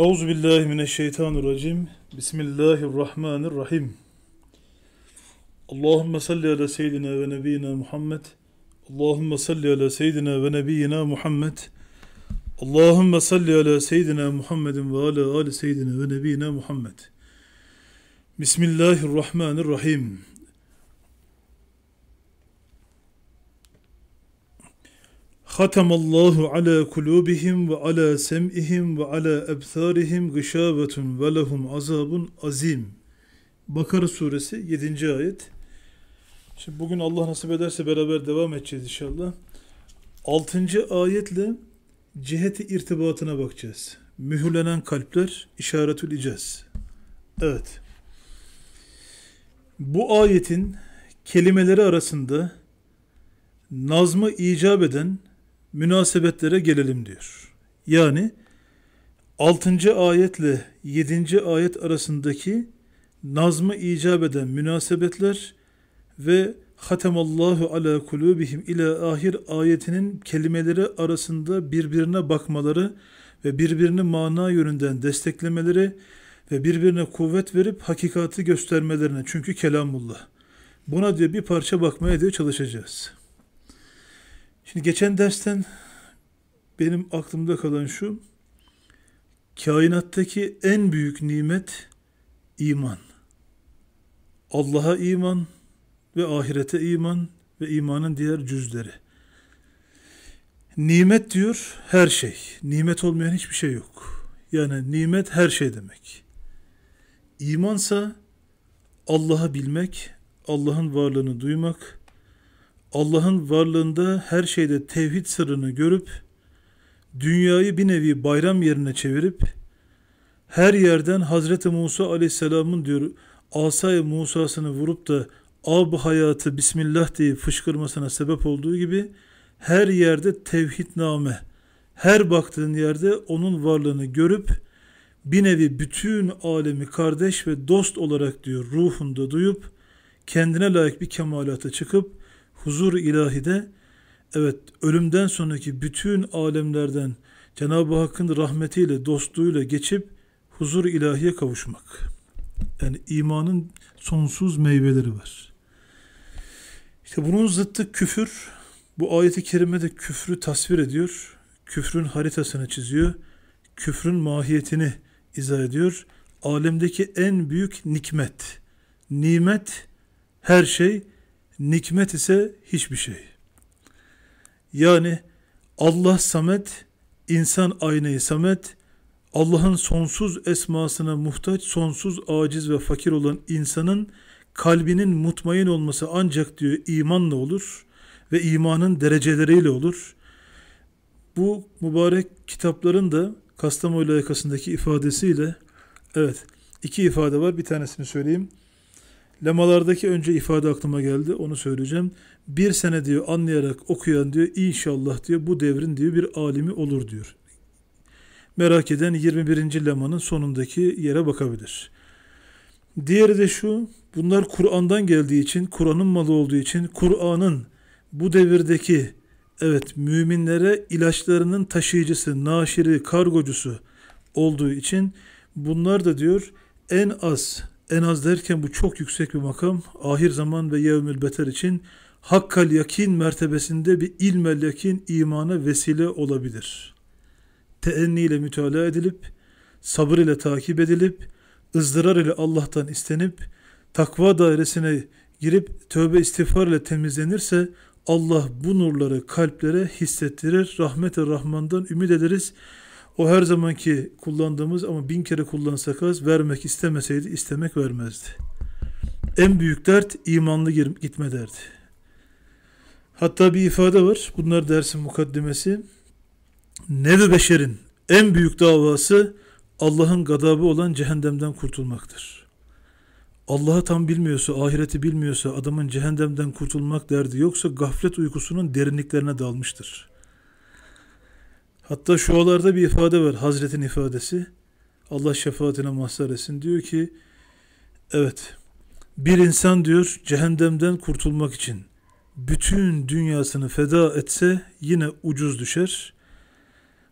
Euzubillahimineşşeytanirracim. Bismillahirrahmanirrahim. Allahümme salli ala seyyidina ve nebiyyina Muhammed. Allahümme salli ala seyyidina ve nebiyyina Muhammed. Allahümme salli ala seyyidina Muhammedin ve ala ali seyyidina ve nebiyyina Muhammed. Bismillahirrahmanirrahim. Allahu ala kulubihim ve ala sem'ihim ve ala ebsarihim gışavetun ve lehum azabun azim. Bakara suresi 7. ayet. Şimdi bugün Allah nasip ederse beraber devam edeceğiz inşallah. 6. ayetle ciheti irtibatına bakacağız. Mühürlenen kalpler işaretül icaz. Evet. Bu ayetin kelimeleri arasında nazmı icap eden münasebetlere gelelim diyor. Yani 6. ayetle 7. ayet arasındaki nazmı icap eden münasebetler ve Hatemallahu ala kulubihim ile ahir ayetinin kelimeleri arasında birbirine bakmaları ve birbirini mana yönünden desteklemeleri ve birbirine kuvvet verip hakikati göstermelerine çünkü kelamullah. Buna diye bir parça bakmaya diye çalışacağız. Şimdi geçen dersten benim aklımda kalan şu. Kainattaki en büyük nimet iman. Allah'a iman ve ahirete iman ve imanın diğer cüzleri. Nimet diyor her şey. Nimet olmayan hiçbir şey yok. Yani nimet her şey demek. İmansa Allah'ı bilmek, Allah'ın varlığını duymak, Allah'ın varlığında her şeyde tevhid sırrını görüp dünyayı bir nevi bayram yerine çevirip her yerden Hazreti Musa Aleyhisselam'ın diyor asay Musa'sını vurup da ab hayatı Bismillah diye fışkırmasına sebep olduğu gibi her yerde tevhid name her baktığın yerde onun varlığını görüp bir nevi bütün alemi kardeş ve dost olarak diyor ruhunda duyup kendine layık bir kemalata çıkıp huzur ilahide evet ölümden sonraki bütün alemlerden Cenab-ı Hakk'ın rahmetiyle, dostluğuyla geçip huzur ilahiye kavuşmak. Yani imanın sonsuz meyveleri var. İşte bunun zıttı küfür. Bu ayeti kerime de küfrü tasvir ediyor. Küfrün haritasını çiziyor. Küfrün mahiyetini izah ediyor. Alemdeki en büyük nikmet. Nimet her şey nikmet ise hiçbir şey. Yani Allah samet, insan aynayı samet, Allah'ın sonsuz esmasına muhtaç, sonsuz aciz ve fakir olan insanın kalbinin mutmain olması ancak diyor imanla olur ve imanın dereceleriyle olur. Bu mübarek kitapların da Kastamonu yakasındaki ifadesiyle evet iki ifade var bir tanesini söyleyeyim. Lemalardaki önce ifade aklıma geldi. Onu söyleyeceğim. Bir sene diyor anlayarak okuyan diyor inşallah diyor bu devrin diyor bir alimi olur diyor. Merak eden 21. lemanın sonundaki yere bakabilir. Diğeri de şu. Bunlar Kur'an'dan geldiği için, Kur'an'ın malı olduğu için Kur'an'ın bu devirdeki evet müminlere ilaçlarının taşıyıcısı, naşiri, kargocusu olduğu için bunlar da diyor en az en az derken bu çok yüksek bir makam. Ahir zaman ve yevmül beter için hakkal yakin mertebesinde bir ilmel yakin imana vesile olabilir. Teenni ile mütalaa edilip, sabır ile takip edilip, ızdırar ile Allah'tan istenip, takva dairesine girip tövbe istiğfar ile temizlenirse Allah bu nurları kalplere hissettirir. Rahmete Rahman'dan ümit ederiz. O her zamanki kullandığımız ama bin kere kullansak az vermek istemeseydi istemek vermezdi. En büyük dert imanlı gitme derdi. Hatta bir ifade var. Bunlar dersin mukaddimesi. Nevi beşerin en büyük davası Allah'ın gadabı olan cehennemden kurtulmaktır. Allah'ı tam bilmiyorsa, ahireti bilmiyorsa adamın cehennemden kurtulmak derdi yoksa gaflet uykusunun derinliklerine dalmıştır. Hatta şualarda bir ifade var. Hazretin ifadesi. Allah şefaatine mahzar etsin. Diyor ki evet bir insan diyor cehennemden kurtulmak için bütün dünyasını feda etse yine ucuz düşer.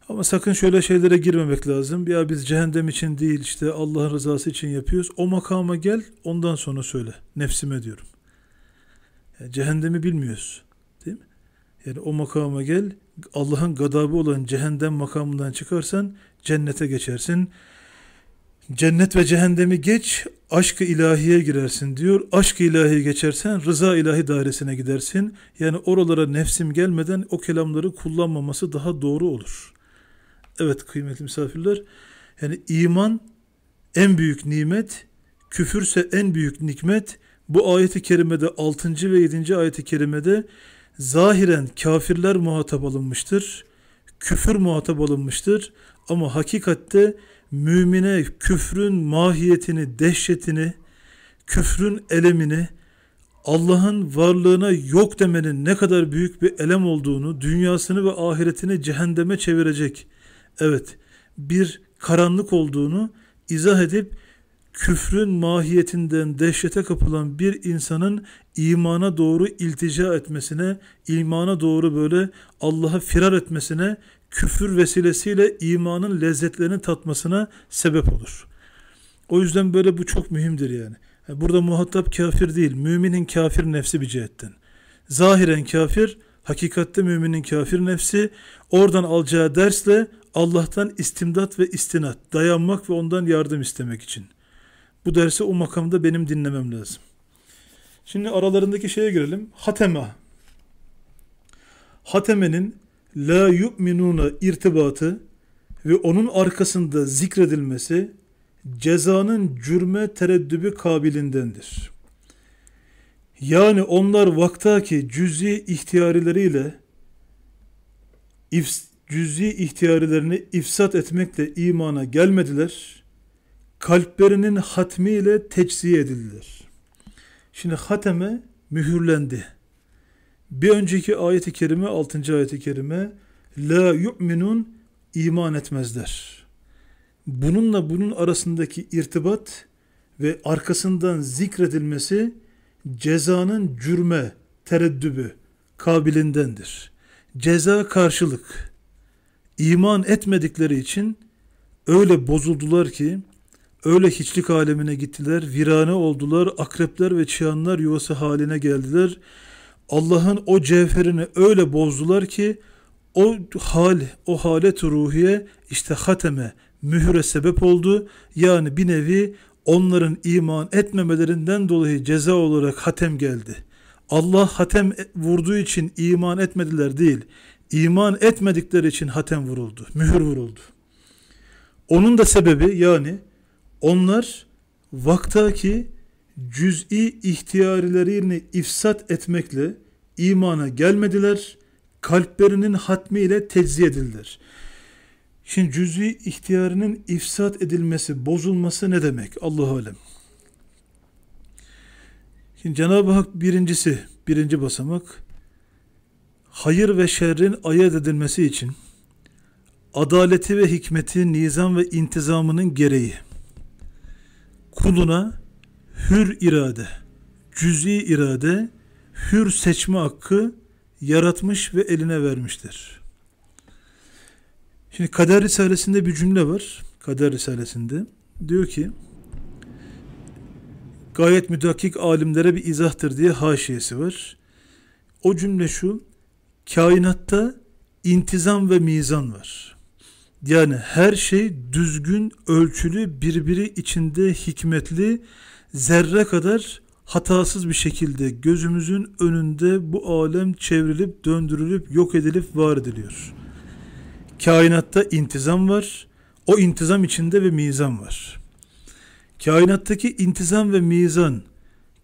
Ama sakın şöyle şeylere girmemek lazım. Ya biz cehennem için değil işte Allah'ın rızası için yapıyoruz. O makama gel ondan sonra söyle. Nefsime diyorum. Yani cehennemi bilmiyoruz. Değil mi? Yani o makama gel Allah'ın gadabı olan cehennem makamından çıkarsan cennete geçersin. Cennet ve cehennemi geç, aşk-ı ilahiye girersin diyor. Aşk-ı ilahiye geçersen rıza ilahi dairesine gidersin. Yani oralara nefsim gelmeden o kelamları kullanmaması daha doğru olur. Evet kıymetli misafirler, yani iman en büyük nimet, küfürse en büyük nikmet. Bu ayeti kerimede 6. ve 7. ayeti kerimede zahiren kafirler muhatap alınmıştır, küfür muhatap alınmıştır ama hakikatte mümine küfrün mahiyetini, dehşetini, küfrün elemini, Allah'ın varlığına yok demenin ne kadar büyük bir elem olduğunu, dünyasını ve ahiretini cehenneme çevirecek, evet bir karanlık olduğunu izah edip küfrün mahiyetinden dehşete kapılan bir insanın imana doğru iltica etmesine, imana doğru böyle Allah'a firar etmesine, küfür vesilesiyle imanın lezzetlerini tatmasına sebep olur. O yüzden böyle bu çok mühimdir yani. Burada muhatap kafir değil, müminin kafir nefsi bir cihetten. Zahiren kafir, hakikatte müminin kafir nefsi, oradan alacağı dersle Allah'tan istimdat ve istinat, dayanmak ve ondan yardım istemek için.'' Bu dersi o makamda benim dinlemem lazım. Şimdi aralarındaki şeye girelim. Hatema. Hateme'nin la yu'minuna irtibatı ve onun arkasında zikredilmesi cezanın cürme tereddübü kabilindendir. Yani onlar vaktaki cüz'i ihtiyarileriyle cüz'i ihtiyarilerini ifsat etmekle imana gelmediler kalplerinin hatmiyle tecziye edildiler. Şimdi hateme mühürlendi. Bir önceki ayet-i kerime 6. ayet-i kerime la yu'minun iman etmezler. Bununla bunun arasındaki irtibat ve arkasından zikredilmesi cezanın cürme, tereddübü kabilindendir. Ceza karşılık. iman etmedikleri için öyle bozuldular ki Öyle hiçlik alemine gittiler, virane oldular, akrepler ve çıyanlar yuvası haline geldiler. Allah'ın o cevherini öyle bozdular ki o hal, o halet ruhiye işte hateme, mühüre sebep oldu. Yani bir nevi onların iman etmemelerinden dolayı ceza olarak hatem geldi. Allah hatem vurduğu için iman etmediler değil, iman etmedikleri için hatem vuruldu, mühür vuruldu. Onun da sebebi yani onlar vaktaki cüz'i ihtiyarilerini ifsat etmekle imana gelmediler. Kalplerinin hatmi ile tecziye edildiler. Şimdi cüz'i ihtiyarının ifsat edilmesi, bozulması ne demek? Allah alem. Şimdi Cenab-ı Hak birincisi, birinci basamak hayır ve şerrin ayırt edilmesi için adaleti ve hikmeti, nizam ve intizamının gereği kuluna hür irade, cüz'i irade, hür seçme hakkı yaratmış ve eline vermiştir. Şimdi Kader Risalesi'nde bir cümle var. Kader Risalesi'nde diyor ki gayet müdakik alimlere bir izahtır diye haşiyesi var. O cümle şu kainatta intizam ve mizan var. Yani her şey düzgün, ölçülü, birbiri içinde hikmetli, zerre kadar hatasız bir şekilde gözümüzün önünde bu alem çevrilip, döndürülüp, yok edilip var ediliyor. Kainatta intizam var. O intizam içinde ve mizan var. Kainattaki intizam ve mizan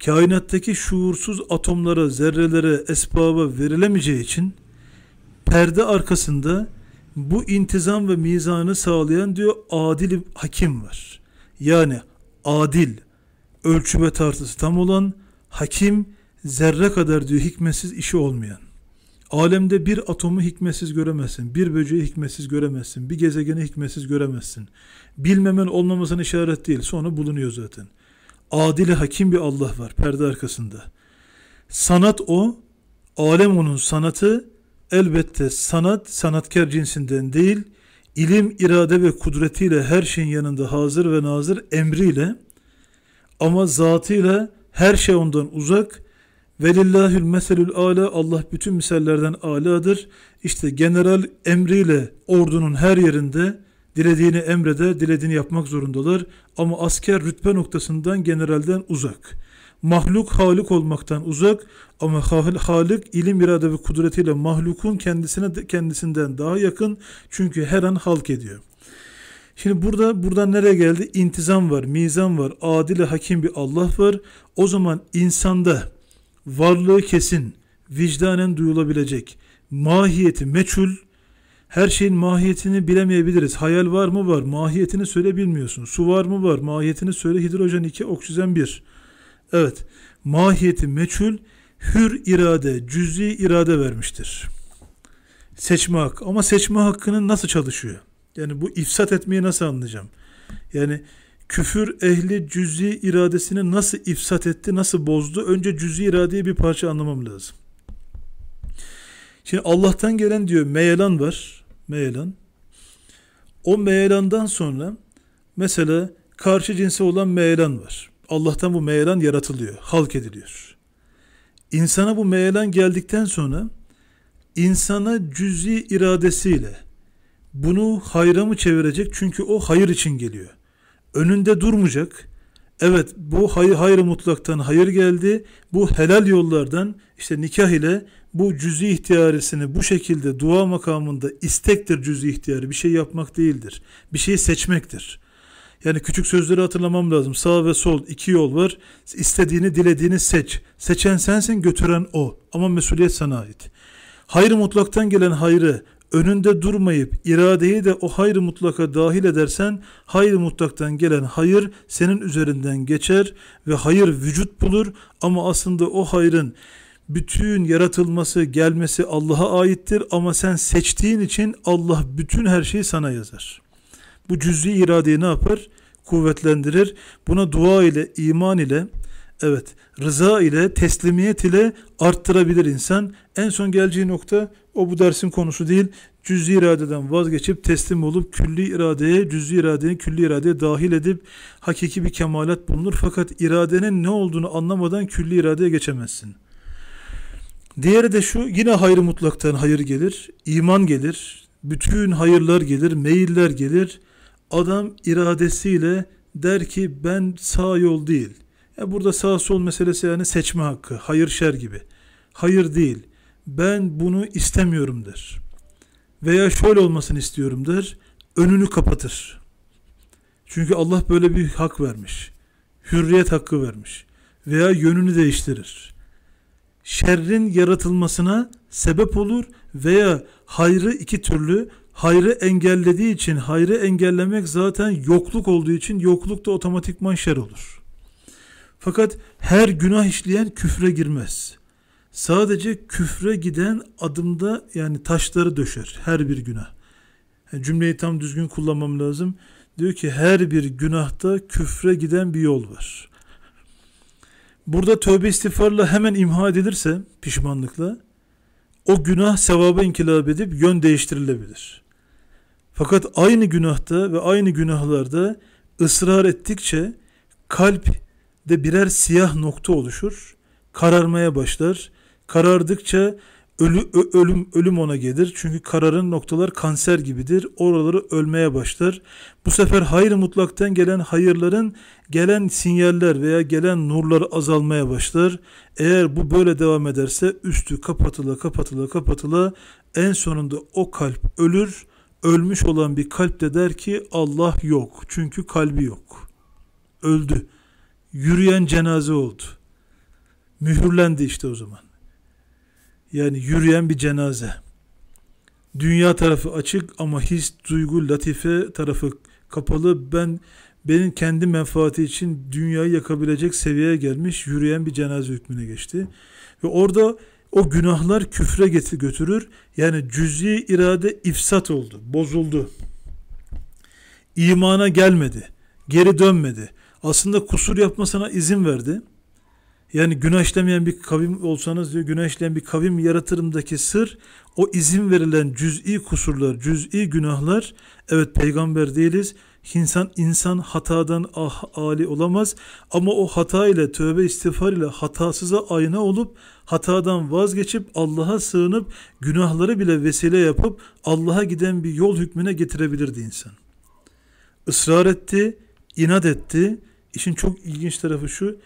kainattaki şuursuz atomlara, zerrelere, esbaba verilemeyeceği için perde arkasında bu intizam ve mizanı sağlayan diyor adil hakim var. Yani adil, ölçü ve tartısı tam olan, hakim zerre kadar diyor hikmetsiz işi olmayan. Alemde bir atomu hikmetsiz göremezsin, bir böceği hikmetsiz göremezsin, bir gezegeni hikmetsiz göremezsin. Bilmemen olmamasına işaret değil, sonra bulunuyor zaten. Adil hakim bir Allah var perde arkasında. Sanat o, alem onun sanatı, elbette sanat sanatkar cinsinden değil, ilim, irade ve kudretiyle her şeyin yanında hazır ve nazır emriyle ama zatıyla her şey ondan uzak velillahül meselül ala Allah bütün misallerden aladır. İşte general emriyle ordunun her yerinde dilediğini emrede, dilediğini yapmak zorundalar ama asker rütbe noktasından generalden uzak. Mahluk halik olmaktan uzak ama halik ilim irade ve kudretiyle mahlukun kendisine kendisinden daha yakın çünkü her an halk ediyor. Şimdi burada buradan nereye geldi? İntizam var, mizan var, adil ve hakim bir Allah var. O zaman insanda varlığı kesin, vicdanen duyulabilecek, mahiyeti meçhul, her şeyin mahiyetini bilemeyebiliriz. Hayal var mı var, mahiyetini söyle bilmiyorsun. Su var mı var, mahiyetini söyle hidrojen 2, oksijen 1. Evet, mahiyeti meçhul, hür irade, cüz'i irade vermiştir. Seçme hakkı. Ama seçme hakkının nasıl çalışıyor? Yani bu ifsat etmeyi nasıl anlayacağım? Yani küfür ehli cüz'i iradesini nasıl ifsat etti, nasıl bozdu? Önce cüz'i iradeyi bir parça anlamam lazım. Şimdi Allah'tan gelen diyor meyelan var. Meyelan. O meyelandan sonra mesela karşı cinse olan meyelan var. Allah'tan bu meyelan yaratılıyor, halk ediliyor. İnsana bu meyelan geldikten sonra insana cüz'i iradesiyle bunu hayra mı çevirecek? Çünkü o hayır için geliyor. Önünde durmayacak. Evet bu hayır, hayır mutlaktan hayır geldi. Bu helal yollardan işte nikah ile bu cüz'i ihtiyarisini bu şekilde dua makamında istektir cüz'i ihtiyarı. Bir şey yapmak değildir. Bir şeyi seçmektir. Yani küçük sözleri hatırlamam lazım. Sağ ve sol iki yol var. İstediğini dilediğini seç. Seçen sensin götüren o. Ama mesuliyet sana ait. Hayrı mutlaktan gelen hayrı önünde durmayıp iradeyi de o hayrı mutlaka dahil edersen hayrı mutlaktan gelen hayır senin üzerinden geçer ve hayır vücut bulur ama aslında o hayrın bütün yaratılması, gelmesi Allah'a aittir ama sen seçtiğin için Allah bütün her şeyi sana yazar. Bu cüz'i iradeyi ne yapar? Kuvvetlendirir. Buna dua ile, iman ile, evet rıza ile, teslimiyet ile arttırabilir insan. En son geleceği nokta o bu dersin konusu değil. Cüz'i iradeden vazgeçip teslim olup külli iradeye, cüz'i iradeyi külli iradeye dahil edip hakiki bir kemalat bulunur. Fakat iradenin ne olduğunu anlamadan külli iradeye geçemezsin. Diğeri de şu yine hayır mutlaktan hayır gelir, iman gelir, bütün hayırlar gelir, meyiller gelir adam iradesiyle der ki ben sağ yol değil. Yani e, burada sağ sol meselesi yani seçme hakkı, hayır şer gibi. Hayır değil. Ben bunu istemiyorum der. Veya şöyle olmasını istiyorum der. Önünü kapatır. Çünkü Allah böyle bir hak vermiş. Hürriyet hakkı vermiş. Veya yönünü değiştirir. Şerrin yaratılmasına sebep olur veya hayrı iki türlü hayrı engellediği için hayrı engellemek zaten yokluk olduğu için yokluk da otomatikman şer olur. Fakat her günah işleyen küfre girmez. Sadece küfre giden adımda yani taşları döşer her bir günah. Yani cümleyi tam düzgün kullanmam lazım. Diyor ki her bir günahta küfre giden bir yol var. Burada tövbe istiğfarla hemen imha edilirse pişmanlıkla o günah sevaba inkılap edip yön değiştirilebilir. Fakat aynı günahta ve aynı günahlarda ısrar ettikçe kalp de birer siyah nokta oluşur. Kararmaya başlar. Karardıkça ölü, ö, ölüm ölüm ona gelir. Çünkü kararın noktalar kanser gibidir. Oraları ölmeye başlar. Bu sefer hayır mutlaktan gelen hayırların gelen sinyaller veya gelen nurlar azalmaya başlar. Eğer bu böyle devam ederse üstü kapatıla kapatıla kapatıla en sonunda o kalp ölür Ölmüş olan bir kalp de der ki Allah yok. Çünkü kalbi yok. Öldü. Yürüyen cenaze oldu. Mühürlendi işte o zaman. Yani yürüyen bir cenaze. Dünya tarafı açık ama his, duygu, latife tarafı kapalı. Ben benim kendi menfaati için dünyayı yakabilecek seviyeye gelmiş yürüyen bir cenaze hükmüne geçti. Ve orada o günahlar küfre getir götürür. Yani cüz'i irade ifsat oldu, bozuldu. İmana gelmedi, geri dönmedi. Aslında kusur yapmasına izin verdi. Yani günah işlemeyen bir kavim olsanız diyor günah işleyen bir kavim yaratırımdaki sır o izin verilen cüz'i kusurlar, cüz'i günahlar evet peygamber değiliz İnsan insan hatadan ah, ali olamaz ama o hata ile tövbe istiğfar ile hatasıza ayna olup hatadan vazgeçip Allah'a sığınıp günahları bile vesile yapıp Allah'a giden bir yol hükmüne getirebilirdi insan. Israr etti, inat etti. İşin çok ilginç tarafı şu.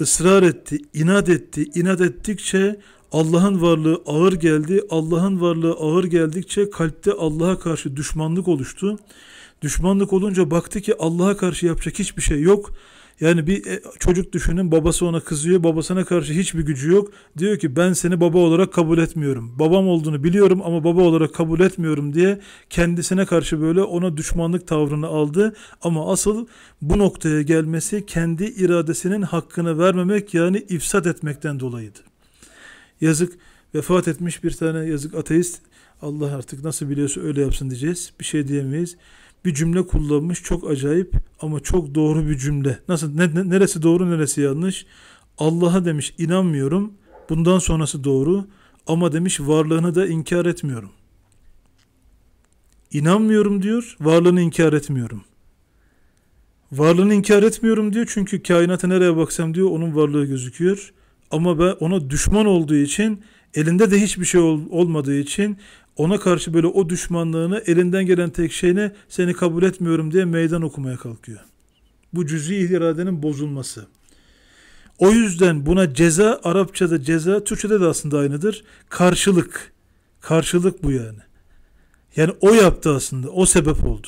ısrar etti, inat etti. inat ettikçe Allah'ın varlığı ağır geldi. Allah'ın varlığı ağır geldikçe kalpte Allah'a karşı düşmanlık oluştu. Düşmanlık olunca baktı ki Allah'a karşı yapacak hiçbir şey yok. Yani bir e, çocuk düşünün babası ona kızıyor babasına karşı hiçbir gücü yok. Diyor ki ben seni baba olarak kabul etmiyorum. Babam olduğunu biliyorum ama baba olarak kabul etmiyorum diye kendisine karşı böyle ona düşmanlık tavrını aldı. Ama asıl bu noktaya gelmesi kendi iradesinin hakkını vermemek yani ifsat etmekten dolayıydı. Yazık vefat etmiş bir tane yazık ateist Allah artık nasıl biliyorsa öyle yapsın diyeceğiz. Bir şey diyemeyiz bir cümle kullanmış. Çok acayip ama çok doğru bir cümle. Nasıl ne, ne, neresi doğru neresi yanlış? Allah'a demiş inanmıyorum. Bundan sonrası doğru ama demiş varlığını da inkar etmiyorum. İnanmıyorum diyor, varlığını inkar etmiyorum. Varlığını inkar etmiyorum diyor çünkü kainata nereye baksam diyor onun varlığı gözüküyor. Ama ben ona düşman olduğu için elinde de hiçbir şey ol, olmadığı için ona karşı böyle o düşmanlığını elinden gelen tek şeyine seni kabul etmiyorum diye meydan okumaya kalkıyor. Bu cüz'i iradenin bozulması. O yüzden buna ceza Arapçada ceza Türkçede de aslında aynıdır. Karşılık. Karşılık bu yani. Yani o yaptı aslında. O sebep oldu.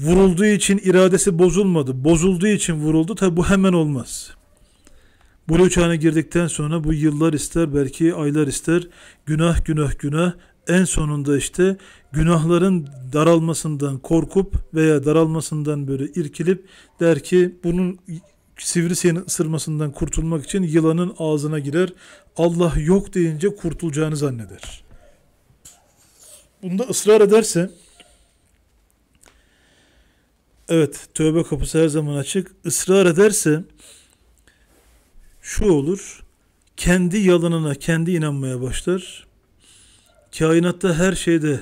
Vurulduğu için iradesi bozulmadı. Bozulduğu için vuruldu. Tabi bu hemen olmaz. Bulu uçağına girdikten sonra bu yıllar ister belki aylar ister günah günah günah en sonunda işte günahların daralmasından korkup veya daralmasından böyle irkilip der ki bunun sivrisiyenin ısırmasından kurtulmak için yılanın ağzına girer. Allah yok deyince kurtulacağını zanneder. Bunda ısrar ederse evet tövbe kapısı her zaman açık. Israr ederse şu olur. Kendi yalanına, kendi inanmaya başlar. Kainatta her şeyde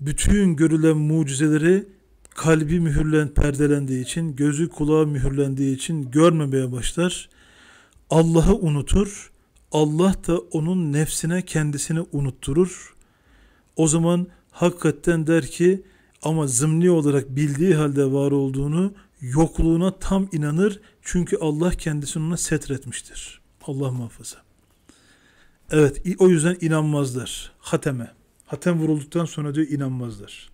bütün görülen mucizeleri kalbi mühürlen, perdelendiği için, gözü kulağı mühürlendiği için görmemeye başlar. Allah'ı unutur. Allah da onun nefsine kendisini unutturur. O zaman hakikaten der ki ama zımni olarak bildiği halde var olduğunu yokluğuna tam inanır. Çünkü Allah kendisini ona setretmiştir. Allah muhafaza. Evet o yüzden inanmazlar. Hateme. Hatem vurulduktan sonra diyor inanmazlar.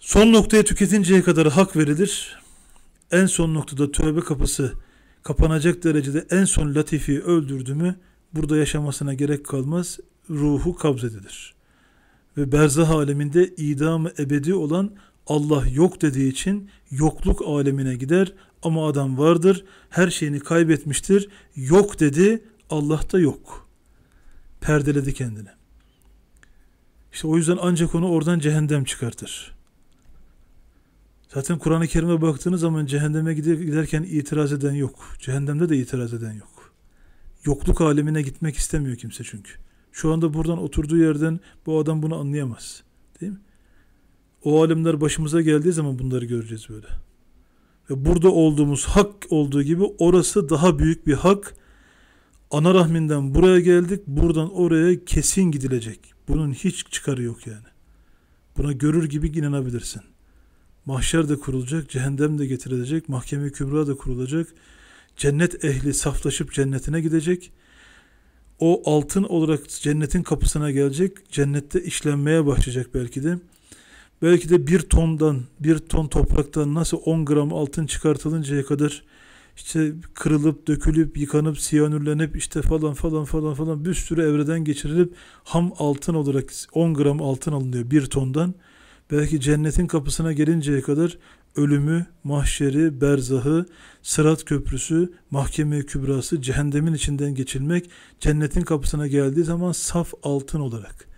Son noktaya tüketinceye kadar hak verilir. En son noktada tövbe kapısı kapanacak derecede en son Latifi'yi öldürdü mü burada yaşamasına gerek kalmaz. Ruhu kabzedilir. Ve berzah aleminde idamı ebedi olan Allah yok dediği için yokluk alemine gider ama adam vardır, her şeyini kaybetmiştir. Yok dedi, Allah da yok. Perdeledi kendini. İşte o yüzden ancak onu oradan cehennem çıkartır. Zaten Kur'an-ı Kerim'e baktığınız zaman cehenneme giderken itiraz eden yok. Cehennemde de itiraz eden yok. Yokluk alemine gitmek istemiyor kimse çünkü. Şu anda buradan oturduğu yerden bu adam bunu anlayamaz o alimler başımıza geldiği zaman bunları göreceğiz böyle. Ve burada olduğumuz hak olduğu gibi orası daha büyük bir hak. Ana rahminden buraya geldik, buradan oraya kesin gidilecek. Bunun hiç çıkarı yok yani. Buna görür gibi inanabilirsin. Mahşer de kurulacak, cehennem de getirilecek, mahkeme kübra da kurulacak. Cennet ehli saflaşıp cennetine gidecek. O altın olarak cennetin kapısına gelecek. Cennette işlenmeye başlayacak belki de belki de bir tondan, bir ton topraktan nasıl 10 gram altın çıkartılıncaya kadar işte kırılıp, dökülüp, yıkanıp, siyanürlenip işte falan falan falan falan bir sürü evreden geçirilip ham altın olarak 10 gram altın alınıyor bir tondan. Belki cennetin kapısına gelinceye kadar ölümü, mahşeri, berzahı, sırat köprüsü, mahkeme kübrası, cehennemin içinden geçilmek cennetin kapısına geldiği zaman saf altın olarak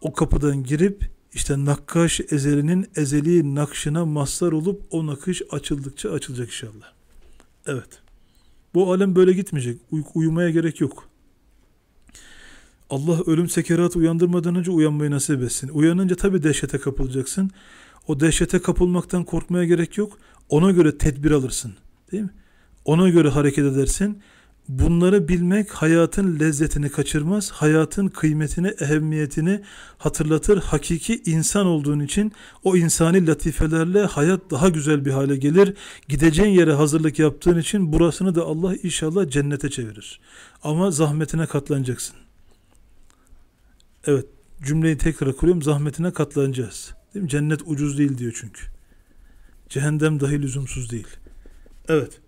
o kapıdan girip işte nakkaş ezeli'nin ezeli nakşına mazhar olup o nakış açıldıkça açılacak inşallah. Evet. Bu alem böyle gitmeyecek. Uy uyumaya gerek yok. Allah ölüm sekeratı uyandırmadan önce uyanmayı nasip etsin. Uyanınca tabii dehşete kapılacaksın. O dehşete kapılmaktan korkmaya gerek yok. Ona göre tedbir alırsın. Değil mi? Ona göre hareket edersin. Bunları bilmek hayatın lezzetini kaçırmaz, hayatın kıymetini, ehemmiyetini hatırlatır. Hakiki insan olduğun için o insani latifelerle hayat daha güzel bir hale gelir. Gideceğin yere hazırlık yaptığın için burasını da Allah inşallah cennete çevirir. Ama zahmetine katlanacaksın. Evet, cümleyi tekrar kuruyorum. Zahmetine katlanacağız. Değil mi? Cennet ucuz değil diyor çünkü. Cehennem dahi lüzumsuz değil. Evet.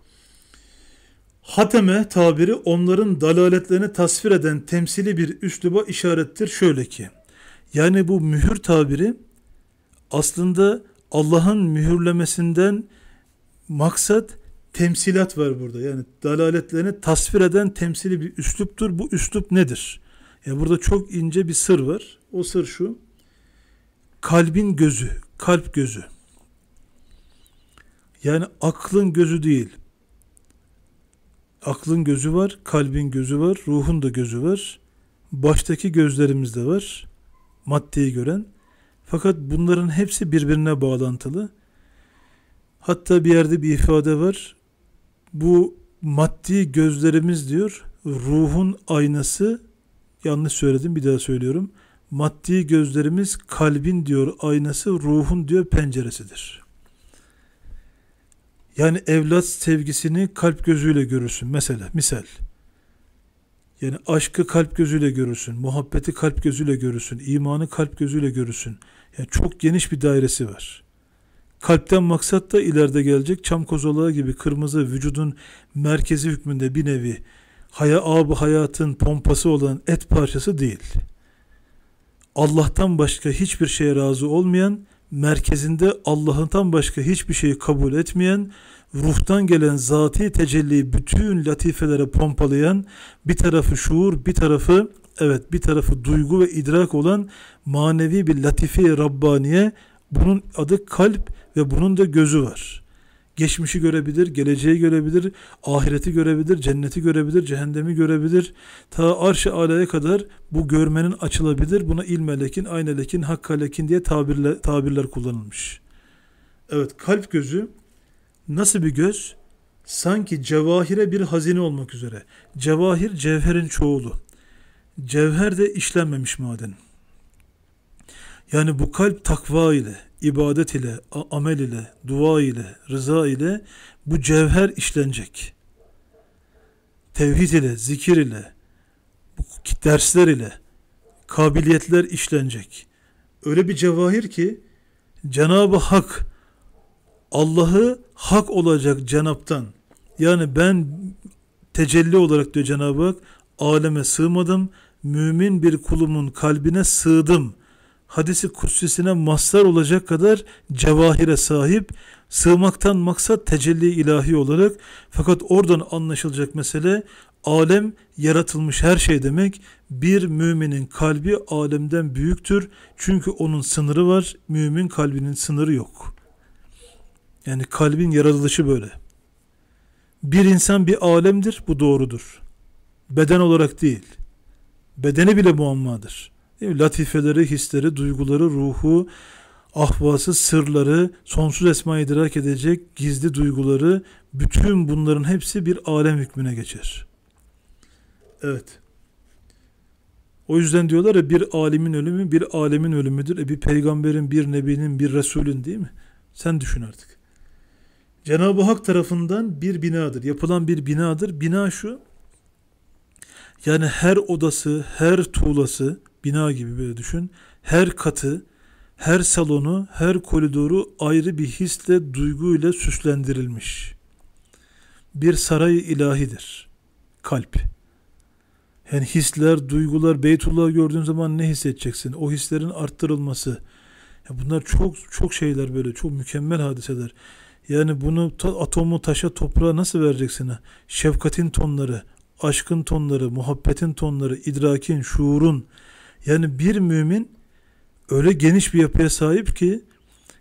Hateme tabiri onların dalaletlerini tasvir eden temsili bir üsluba işarettir şöyle ki. Yani bu mühür tabiri aslında Allah'ın mühürlemesinden maksat temsilat var burada. Yani dalaletlerini tasvir eden temsili bir üsluptur. Bu üslup nedir? Yani burada çok ince bir sır var. O sır şu. Kalbin gözü, kalp gözü. Yani aklın gözü değil, aklın gözü var, kalbin gözü var, ruhun da gözü var. Baştaki gözlerimiz de var. Maddeyi gören. Fakat bunların hepsi birbirine bağlantılı. Hatta bir yerde bir ifade var. Bu maddi gözlerimiz diyor ruhun aynası yanlış söyledim bir daha söylüyorum. Maddi gözlerimiz kalbin diyor aynası ruhun diyor penceresidir. Yani evlat sevgisini kalp gözüyle görürsün mesela misal. Yani aşkı kalp gözüyle görürsün, muhabbeti kalp gözüyle görürsün, imanı kalp gözüyle görürsün. Yani çok geniş bir dairesi var. Kalpten maksat da ileride gelecek çam kozalığı gibi kırmızı vücudun merkezi hükmünde bir nevi haya abı hayatın pompası olan et parçası değil. Allah'tan başka hiçbir şeye razı olmayan merkezinde Allah'tan başka hiçbir şeyi kabul etmeyen, ruhtan gelen zati tecelliyi bütün latifelere pompalayan, bir tarafı şuur, bir tarafı evet bir tarafı duygu ve idrak olan manevi bir latife-i Rabbaniye bunun adı kalp ve bunun da gözü var. Geçmişi görebilir, geleceği görebilir, ahireti görebilir, cenneti görebilir, cehennemi görebilir. Ta arş-ı alaya kadar bu görmenin açılabilir. Buna ilmelekin, aynelekin, hakkalekin diye tabirle, tabirler kullanılmış. Evet kalp gözü nasıl bir göz? Sanki cevahire bir hazine olmak üzere. Cevahir cevherin çoğulu. Cevher de işlenmemiş maden. Yani bu kalp takva ile, ibadet ile, amel ile, dua ile, rıza ile bu cevher işlenecek. Tevhid ile, zikir ile, dersler ile kabiliyetler işlenecek. Öyle bir cevahir ki Cenab-ı Hak Allah'ı hak olacak Cenap'tan. Yani ben tecelli olarak diyor Cenab-ı Hak aleme sığmadım. Mümin bir kulumun kalbine sığdım hadisi kutsisine mazhar olacak kadar cevahire sahip, sığmaktan maksat tecelli ilahi olarak fakat oradan anlaşılacak mesele alem yaratılmış her şey demek. Bir müminin kalbi alemden büyüktür. Çünkü onun sınırı var. Mümin kalbinin sınırı yok. Yani kalbin yaratılışı böyle. Bir insan bir alemdir. Bu doğrudur. Beden olarak değil. Bedeni bile muammadır latifeleri, hisleri, duyguları, ruhu, ahvası, sırları, sonsuz esma idrak edecek gizli duyguları, bütün bunların hepsi bir alem hükmüne geçer. Evet. O yüzden diyorlar ya bir alimin ölümü bir alemin ölümüdür. E bir peygamberin, bir nebinin, bir resulün değil mi? Sen düşün artık. Cenab-ı Hak tarafından bir binadır. Yapılan bir binadır. Bina şu. Yani her odası, her tuğlası, bina gibi böyle düşün. Her katı, her salonu, her koridoru ayrı bir hisle, duyguyla süslendirilmiş. Bir saray ilahidir. Kalp. Yani hisler, duygular, Beytullah gördüğün zaman ne hissedeceksin? O hislerin arttırılması. Ya bunlar çok çok şeyler böyle, çok mükemmel hadiseler. Yani bunu ta, atomu taşa toprağa nasıl vereceksin? Şefkatin tonları, aşkın tonları, muhabbetin tonları, idrakin, şuurun, yani bir mümin öyle geniş bir yapıya sahip ki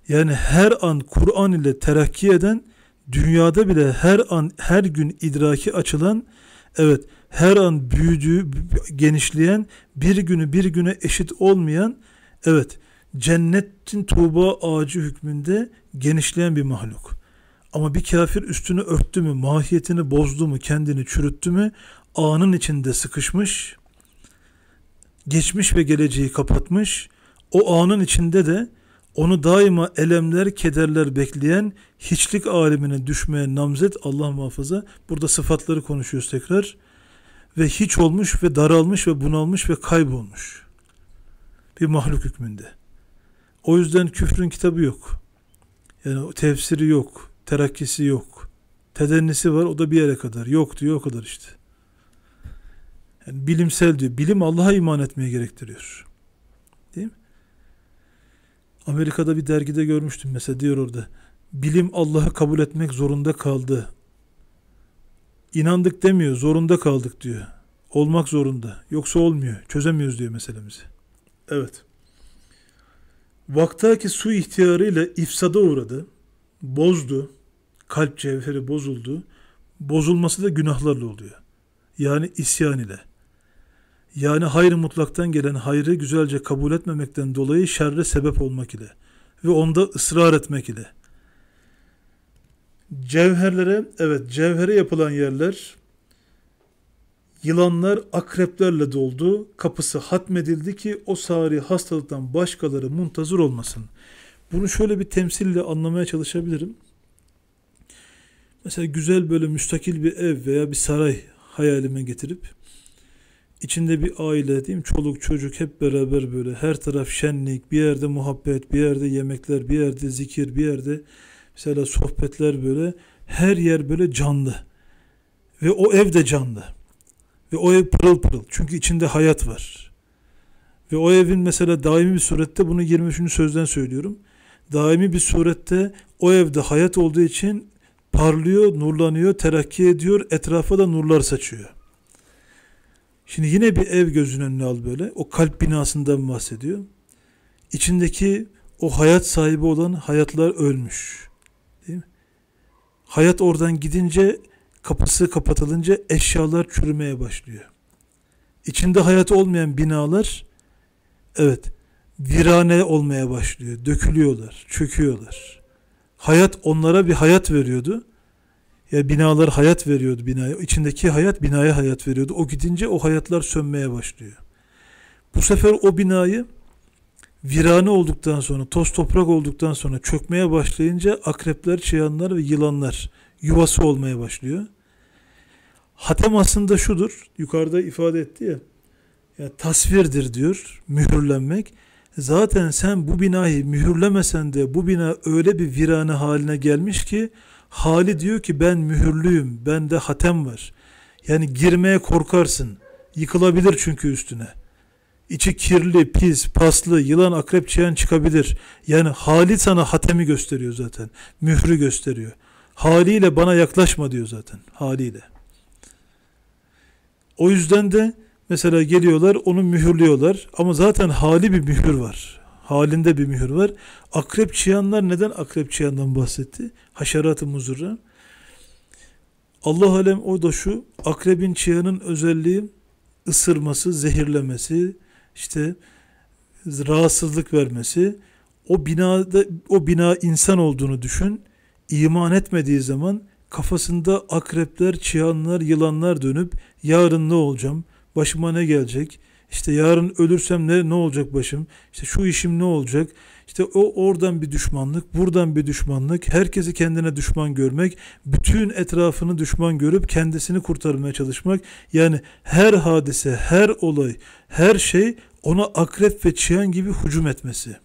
yani her an Kur'an ile terakki eden dünyada bile her an her gün idraki açılan evet her an büyüdüğü genişleyen bir günü bir güne eşit olmayan evet cennetin tuğba ağacı hükmünde genişleyen bir mahluk. Ama bir kafir üstünü örttü mü, mahiyetini bozdu mu, kendini çürüttü mü, anın içinde sıkışmış, geçmiş ve geleceği kapatmış, o anın içinde de onu daima elemler, kederler bekleyen hiçlik alemine düşmeye namzet Allah muhafaza. Burada sıfatları konuşuyoruz tekrar. Ve hiç olmuş ve daralmış ve bunalmış ve kaybolmuş. Bir mahluk hükmünde. O yüzden küfrün kitabı yok. Yani tefsiri yok, terakkisi yok. Tedennisi var o da bir yere kadar. Yok diyor o kadar işte. Yani bilimsel diyor. Bilim Allah'a iman etmeye gerektiriyor. Değil mi? Amerika'da bir dergide görmüştüm mesela diyor orada. Bilim Allah'ı kabul etmek zorunda kaldı. İnandık demiyor, zorunda kaldık diyor. Olmak zorunda. Yoksa olmuyor. Çözemiyoruz diyor meselemizi. Evet. Vaktaki su ihtiyarıyla ifsada uğradı. Bozdu. Kalp cevheri bozuldu. Bozulması da günahlarla oluyor. Yani isyan ile yani hayır mutlaktan gelen hayrı güzelce kabul etmemekten dolayı şerre sebep olmak ile ve onda ısrar etmek ile. Cevherlere, evet cevhere yapılan yerler, yılanlar akreplerle doldu, kapısı hatmedildi ki o sari hastalıktan başkaları muntazır olmasın. Bunu şöyle bir temsille anlamaya çalışabilirim. Mesela güzel böyle müstakil bir ev veya bir saray hayalime getirip içinde bir aile değil Çoluk çocuk hep beraber böyle her taraf şenlik, bir yerde muhabbet, bir yerde yemekler, bir yerde zikir, bir yerde mesela sohbetler böyle her yer böyle canlı. Ve o ev de canlı. Ve o ev pırıl pırıl. Çünkü içinde hayat var. Ve o evin mesela daimi bir surette bunu 23. sözden söylüyorum. Daimi bir surette o evde hayat olduğu için parlıyor, nurlanıyor, terakki ediyor, etrafa da nurlar saçıyor. Şimdi yine bir ev gözünün önüne al böyle. O kalp binasından bahsediyor. İçindeki o hayat sahibi olan hayatlar ölmüş. Değil mi? Hayat oradan gidince kapısı kapatılınca eşyalar çürümeye başlıyor. İçinde hayat olmayan binalar evet virane olmaya başlıyor. Dökülüyorlar, çöküyorlar. Hayat onlara bir hayat veriyordu. Ya binalar hayat veriyordu binaya. İçindeki hayat binaya hayat veriyordu. O gidince o hayatlar sönmeye başlıyor. Bu sefer o binayı virane olduktan sonra, toz toprak olduktan sonra çökmeye başlayınca akrepler, çıyanlar ve yılanlar yuvası olmaya başlıyor. Hatem aslında şudur, yukarıda ifade etti ya, yani tasvirdir diyor, mühürlenmek. Zaten sen bu binayı mühürlemesen de bu bina öyle bir virane haline gelmiş ki Hali diyor ki ben mühürlüyüm, bende hatem var. Yani girmeye korkarsın. Yıkılabilir çünkü üstüne. İçi kirli, pis, paslı, yılan, akrep, çiyan çıkabilir. Yani hali sana hatemi gösteriyor zaten. Mührü gösteriyor. Haliyle bana yaklaşma diyor zaten. Haliyle. O yüzden de mesela geliyorlar onu mühürlüyorlar ama zaten hali bir mühür var halinde bir mühür var. Akrep çıyanlar neden akrep çıyandan bahsetti? Haşerat-ı muzurra. Allah alem o da şu, akrebin çıyanın özelliği ısırması, zehirlemesi, işte rahatsızlık vermesi. O binada o bina insan olduğunu düşün. İman etmediği zaman kafasında akrepler, çıyanlar, yılanlar dönüp yarın ne olacağım, başıma ne gelecek, işte yarın ölürsem ne, ne olacak başım? İşte şu işim ne olacak? İşte o oradan bir düşmanlık, buradan bir düşmanlık, herkesi kendine düşman görmek, bütün etrafını düşman görüp kendisini kurtarmaya çalışmak. Yani her hadise, her olay, her şey ona akrep ve çıyan gibi hücum etmesi.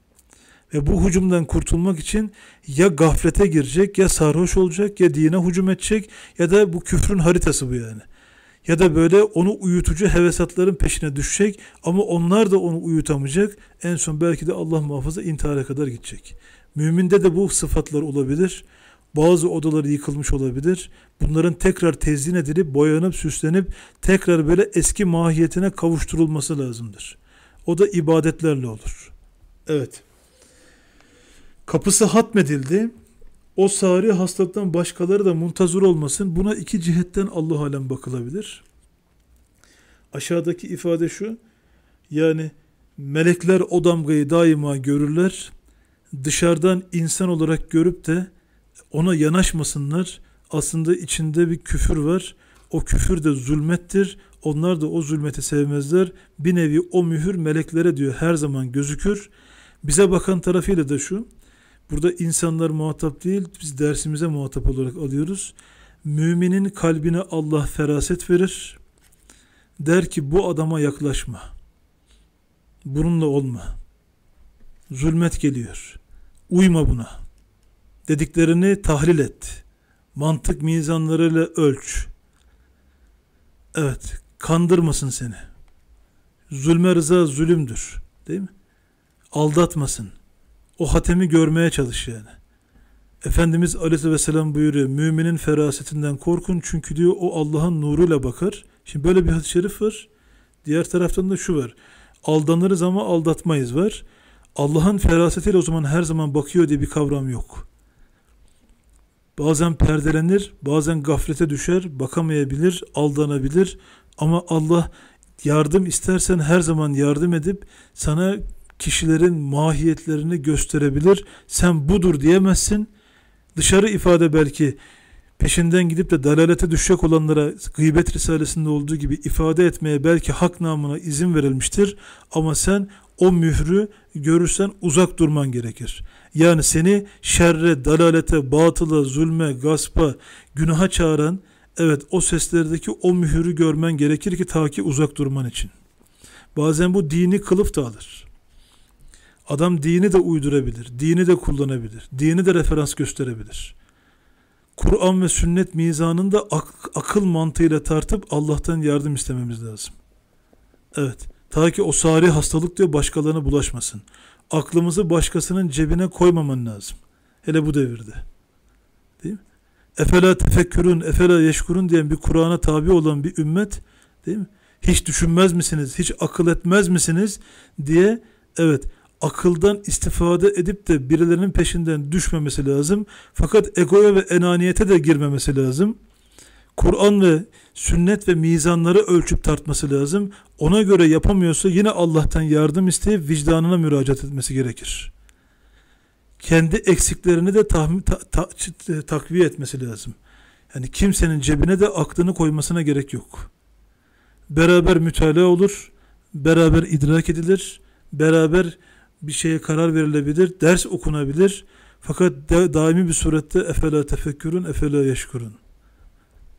Ve bu hücumdan kurtulmak için ya gaflete girecek, ya sarhoş olacak, ya dine hücum edecek ya da bu küfrün haritası bu yani ya da böyle onu uyutucu hevesatların peşine düşecek ama onlar da onu uyutamayacak. En son belki de Allah muhafaza intihara kadar gidecek. Müminde de bu sıfatlar olabilir. Bazı odaları yıkılmış olabilir. Bunların tekrar tezyin edilip, boyanıp, süslenip tekrar böyle eski mahiyetine kavuşturulması lazımdır. O da ibadetlerle olur. Evet. Kapısı hatmedildi o sari hastalıktan başkaları da muntazur olmasın. Buna iki cihetten Allah alem bakılabilir. Aşağıdaki ifade şu. Yani melekler o damgayı daima görürler. Dışarıdan insan olarak görüp de ona yanaşmasınlar. Aslında içinde bir küfür var. O küfür de zulmettir. Onlar da o zulmeti sevmezler. Bir nevi o mühür meleklere diyor her zaman gözükür. Bize bakan tarafıyla da şu. Burada insanlar muhatap değil, biz dersimize muhatap olarak alıyoruz. Müminin kalbine Allah feraset verir. Der ki bu adama yaklaşma. Bununla olma. Zulmet geliyor. Uyma buna. Dediklerini tahlil et. Mantık mizanlarıyla ölç. Evet, kandırmasın seni. Zulme rıza zulümdür. Değil mi? Aldatmasın o hatemi görmeye çalış yani. Efendimiz Aleyhisselam buyuruyor müminin ferasetinden korkun çünkü diyor o Allah'ın nuruyla bakar. Şimdi böyle bir hadis-i şerif var. Diğer taraftan da şu var. Aldanırız ama aldatmayız var. Allah'ın ferasetiyle o zaman her zaman bakıyor diye bir kavram yok. Bazen perdelenir, bazen gaflete düşer, bakamayabilir, aldanabilir. Ama Allah yardım istersen her zaman yardım edip sana kişilerin mahiyetlerini gösterebilir. Sen budur diyemezsin. Dışarı ifade belki peşinden gidip de dalalete düşecek olanlara gıybet risalesinde olduğu gibi ifade etmeye belki hak namına izin verilmiştir. Ama sen o mührü görürsen uzak durman gerekir. Yani seni şerre, dalalete, batıla, zulme, gaspa, günaha çağıran evet o seslerdeki o mührü görmen gerekir ki ta ki uzak durman için. Bazen bu dini kılıf da alır. Adam dini de uydurabilir, dini de kullanabilir, dini de referans gösterebilir. Kur'an ve sünnet mizanında ak akıl mantığıyla tartıp Allah'tan yardım istememiz lazım. Evet, ta ki o sari hastalık diyor başkalarına bulaşmasın. Aklımızı başkasının cebine koymaman lazım. Hele bu devirde. Değil mi? Efela tefekkürün, efela yeşkurun diyen bir Kur'an'a tabi olan bir ümmet, değil mi? Hiç düşünmez misiniz, hiç akıl etmez misiniz diye, evet, akıldan istifade edip de birilerinin peşinden düşmemesi lazım. Fakat egoya ve enaniyete de girmemesi lazım. Kur'an ve sünnet ve mizanları ölçüp tartması lazım. Ona göre yapamıyorsa yine Allah'tan yardım isteyip vicdanına müracaat etmesi gerekir. Kendi eksiklerini de tahmin, ta, ta, e, takviye etmesi lazım. Yani kimsenin cebine de aklını koymasına gerek yok. Beraber mütalaa olur, beraber idrak edilir, beraber bir şeye karar verilebilir, ders okunabilir. Fakat de, daimi bir surette efela tefekkürün, efela yeşkurun.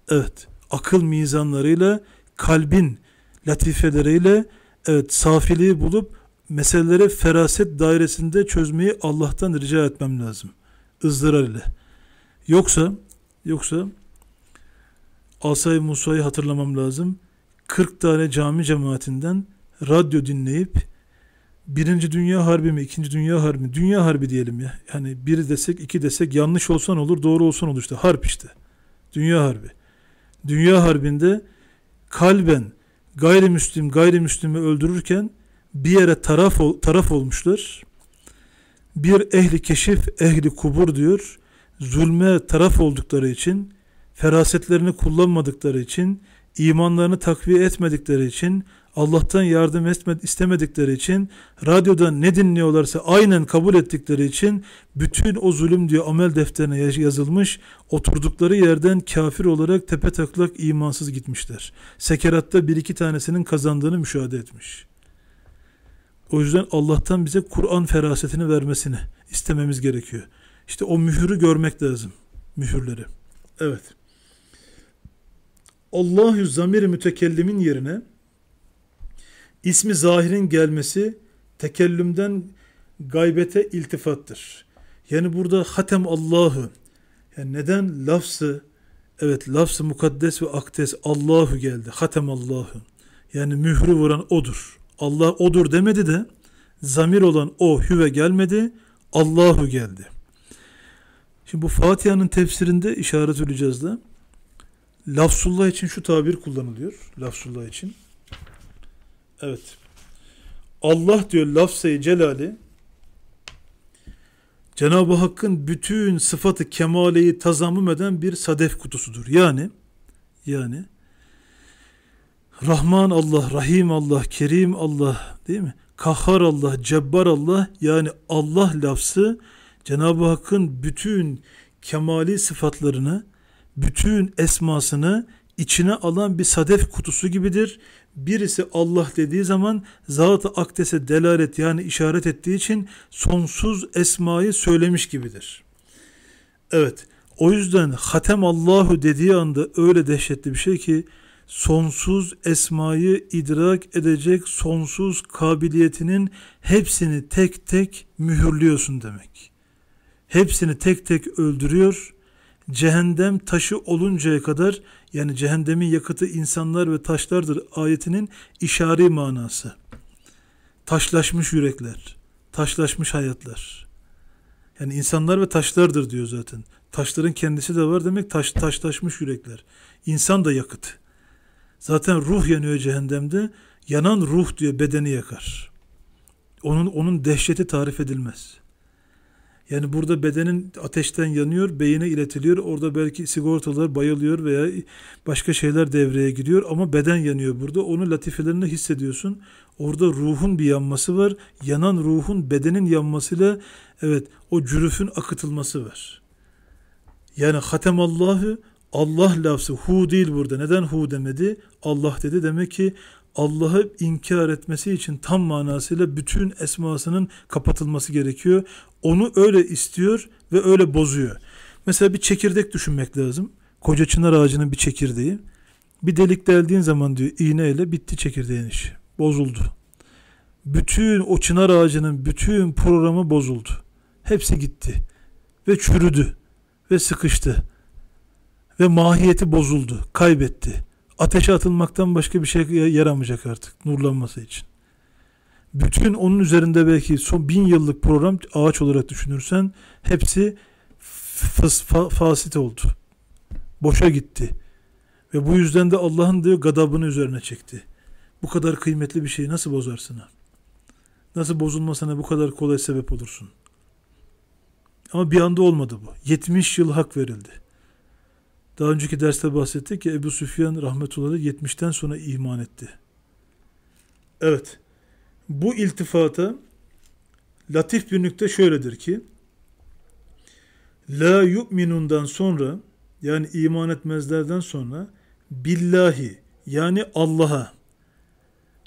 Evet, akıl mizanlarıyla, kalbin latifeleriyle, evet, safiliği bulup meseleleri feraset dairesinde çözmeyi Allah'tan rica etmem lazım. ızdırar ile. Yoksa, yoksa Asay Musa'yı hatırlamam lazım. 40 tane cami cemaatinden radyo dinleyip Birinci Dünya Harbi mi, İkinci Dünya Harbi mi? Dünya Harbi diyelim ya. Yani biri desek, iki desek yanlış olsan olur, doğru olsan olur işte. Harp işte. Dünya Harbi. Dünya Harbi'nde kalben gayrimüslim gayrimüslimi öldürürken bir yere taraf ol, taraf olmuşlar. Bir ehli keşif, ehli kubur diyor. Zulme taraf oldukları için, ferasetlerini kullanmadıkları için, imanlarını takviye etmedikleri için, Allah'tan yardım istemedikleri için radyoda ne dinliyorlarsa aynen kabul ettikleri için bütün o zulüm diye amel defterine yazılmış oturdukları yerden kafir olarak tepe taklak imansız gitmişler. Sekeratta bir iki tanesinin kazandığını müşahede etmiş. O yüzden Allah'tan bize Kur'an ferasetini vermesini istememiz gerekiyor. İşte o mühürü görmek lazım. Mühürleri. Evet. Allahü zamir mütekellimin yerine İsmi zahirin gelmesi tekellümden gaybete iltifattır. Yani burada hatem Allah'ı. Yani neden lafzı evet lafzı mukaddes ve akdes Allah'u geldi. Hatem Allah'ı. Yani mührü vuran odur. Allah odur demedi de zamir olan o hüve gelmedi. Allahu geldi. Şimdi bu Fatiha'nın tefsirinde işaret edeceğiz de lafzullah için şu tabir kullanılıyor. Lafzullah için. Evet. Allah diyor lafzayı celali Cenab-ı Hakk'ın bütün sıfatı kemaleyi tazammüm eden bir sadef kutusudur. Yani yani Rahman Allah, Rahim Allah, Kerim Allah değil mi? Kahhar Allah, Cebbar Allah yani Allah lafzı Cenab-ı Hakk'ın bütün kemali sıfatlarını, bütün esmasını içine alan bir sadef kutusu gibidir birisi Allah dediği zaman Zat-ı Akdes'e delalet yani işaret ettiği için sonsuz esmayı söylemiş gibidir. Evet o yüzden Hatem Allahu dediği anda öyle dehşetli bir şey ki sonsuz esmayı idrak edecek sonsuz kabiliyetinin hepsini tek tek mühürlüyorsun demek. Hepsini tek tek öldürüyor, cehennem taşı oluncaya kadar yani cehennemin yakıtı insanlar ve taşlardır ayetinin işari manası. Taşlaşmış yürekler, taşlaşmış hayatlar. Yani insanlar ve taşlardır diyor zaten. Taşların kendisi de var demek taş, taşlaşmış yürekler. İnsan da yakıt. Zaten ruh yanıyor cehennemde. Yanan ruh diyor bedeni yakar. Onun onun dehşeti tarif edilmez. Yani burada bedenin ateşten yanıyor, beyine iletiliyor. Orada belki sigortalar bayılıyor veya başka şeyler devreye giriyor ama beden yanıyor burada. Onu latifelerini hissediyorsun. Orada ruhun bir yanması var. Yanan ruhun bedenin yanmasıyla evet o cürüfün akıtılması var. Yani hatemallahı Allah lafzı hu değil burada. Neden hu demedi? Allah dedi. Demek ki Allah'ı inkar etmesi için tam manasıyla bütün esmasının kapatılması gerekiyor. Onu öyle istiyor ve öyle bozuyor. Mesela bir çekirdek düşünmek lazım. Koca çınar ağacının bir çekirdeği. Bir delik deldiğin zaman diyor iğneyle bitti çekirdeğin işi. Bozuldu. Bütün o çınar ağacının bütün programı bozuldu. Hepsi gitti. Ve çürüdü. Ve sıkıştı. Ve mahiyeti bozuldu. Kaybetti ateşe atılmaktan başka bir şey yaramayacak artık nurlanması için. Bütün onun üzerinde belki son bin yıllık program ağaç olarak düşünürsen hepsi fıs, fa, fasit oldu. Boşa gitti. Ve bu yüzden de Allah'ın diyor gadabını üzerine çekti. Bu kadar kıymetli bir şeyi nasıl bozarsın ha? Nasıl bozulmasına bu kadar kolay sebep olursun? Ama bir anda olmadı bu. 70 yıl hak verildi. Daha önceki derste bahsettik ki Ebu Süfyan rahmetullahi 70'ten sonra iman etti. Evet. Bu iltifata latif bir nükte şöyledir ki La yu'minundan sonra yani iman etmezlerden sonra billahi yani Allah'a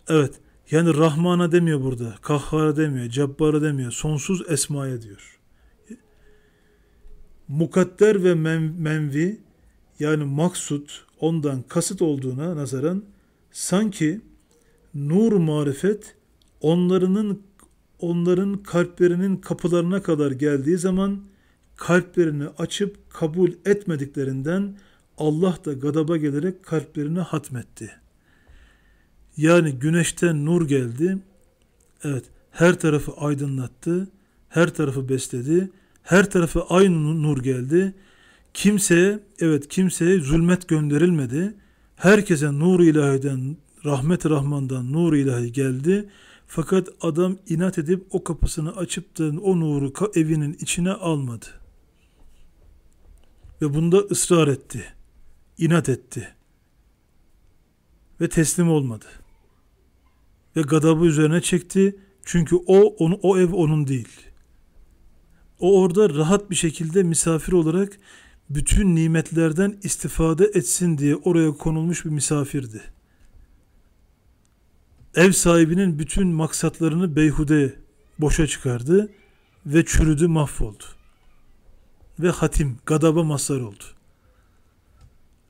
evet yani Rahman'a demiyor burada, Kahhara demiyor, Cebbar'a demiyor, sonsuz esmaya diyor. Mukadder ve men menvi yani maksut ondan kasıt olduğuna nazaran sanki nur marifet onlarının onların kalplerinin kapılarına kadar geldiği zaman kalplerini açıp kabul etmediklerinden Allah da gadaba gelerek kalplerini hatmetti. Yani güneşten nur geldi. Evet, her tarafı aydınlattı, her tarafı besledi, her tarafı aynı nur geldi Kimseye, evet kimseye zulmet gönderilmedi. Herkese nur ilahiden, rahmet rahmandan nur ilahi geldi. Fakat adam inat edip o kapısını açıp da o nuru evinin içine almadı. Ve bunda ısrar etti. İnat etti. Ve teslim olmadı. Ve gadabı üzerine çekti. Çünkü o, onu, o ev onun değil. O orada rahat bir şekilde misafir olarak bütün nimetlerden istifade etsin diye oraya konulmuş bir misafirdi. Ev sahibinin bütün maksatlarını beyhude boşa çıkardı ve çürüdü mahvoldu. Ve hatim, gadaba mazhar oldu.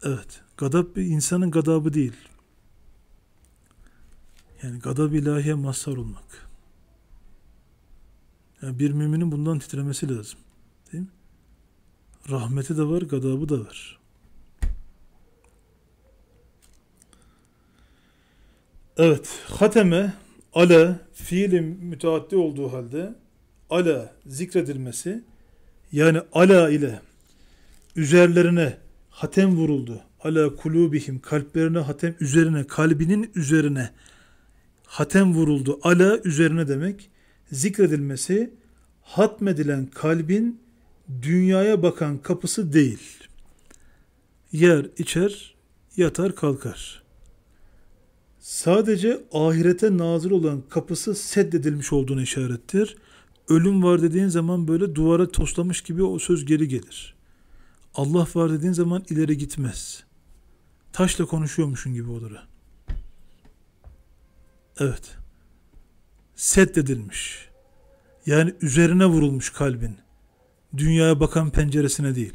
Evet, gadab bir insanın gadabı değil. Yani gadab ilahiye mazhar olmak. Yani bir müminin bundan titremesi lazım. Rahmeti de var, gadabı da var. Evet, hateme ale fiili müteaddi olduğu halde ala zikredilmesi yani ala ile üzerlerine hatem vuruldu. Ala kulubihim kalplerine hatem üzerine kalbinin üzerine hatem vuruldu. Ala üzerine demek zikredilmesi hatmedilen kalbin dünyaya bakan kapısı değil. Yer, içer, yatar, kalkar. Sadece ahirete nazır olan kapısı seddedilmiş olduğunu işarettir. Ölüm var dediğin zaman böyle duvara toslamış gibi o söz geri gelir. Allah var dediğin zaman ileri gitmez. Taşla konuşuyormuşun gibi olur. Evet. Seddedilmiş. Yani üzerine vurulmuş kalbin dünyaya bakan penceresine değil.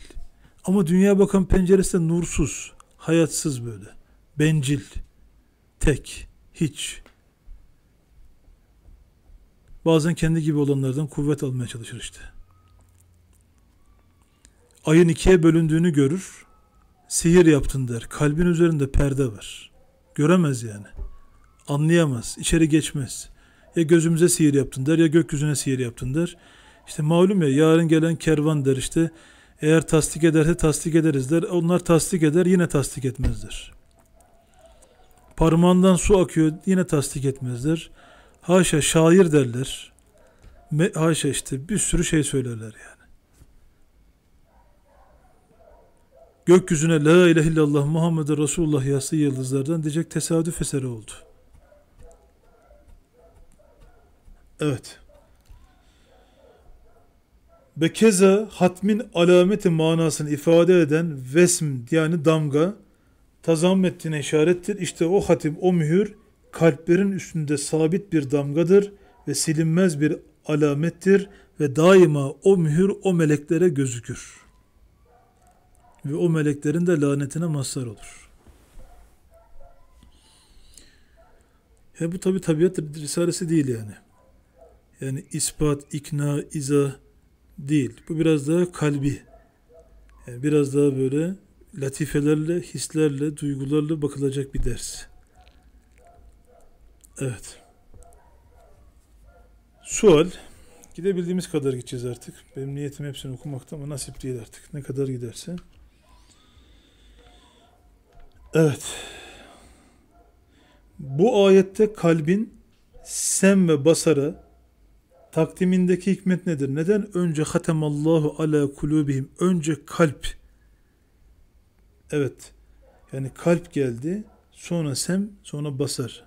Ama dünyaya bakan penceresi de nursuz, hayatsız böyle. Bencil, tek, hiç. Bazen kendi gibi olanlardan kuvvet almaya çalışır işte. Ayın ikiye bölündüğünü görür, sihir yaptın der. Kalbin üzerinde perde var. Göremez yani. Anlayamaz, içeri geçmez. Ya gözümüze sihir yaptın der ya gökyüzüne sihir yaptın der işte malum ya yarın gelen kervan der işte eğer tasdik ederse tasdik ederiz der. Onlar tasdik eder yine tasdik etmezler. Parmağından su akıyor yine tasdik etmezler. Haşa şair derler. Me, haşa işte bir sürü şey söylerler yani. Gökyüzüne La ilahe illallah Muhammed Resulullah yazsı yıldızlardan diyecek tesadüf eseri oldu. Evet. Bekeza hatmin alameti manasını ifade eden vesm yani damga tazam ettiğine işarettir. İşte o hatim, o mühür kalplerin üstünde sabit bir damgadır ve silinmez bir alamettir ve daima o mühür o meleklere gözükür. Ve o meleklerin de lanetine mazhar olur. He bu tabi tabiat risalesi değil yani. Yani ispat, ikna, izah, değil. Bu biraz daha kalbi. Yani biraz daha böyle latifelerle, hislerle, duygularla bakılacak bir ders. Evet. Sual. Gidebildiğimiz kadar gideceğiz artık. Benim niyetim hepsini okumakta ama nasip değil artık. Ne kadar giderse. Evet. Bu ayette kalbin sem ve basara takdimindeki hikmet nedir? Neden önce hatemallahu ala kulubihim? Önce kalp. Evet. Yani kalp geldi. Sonra sem, sonra basar.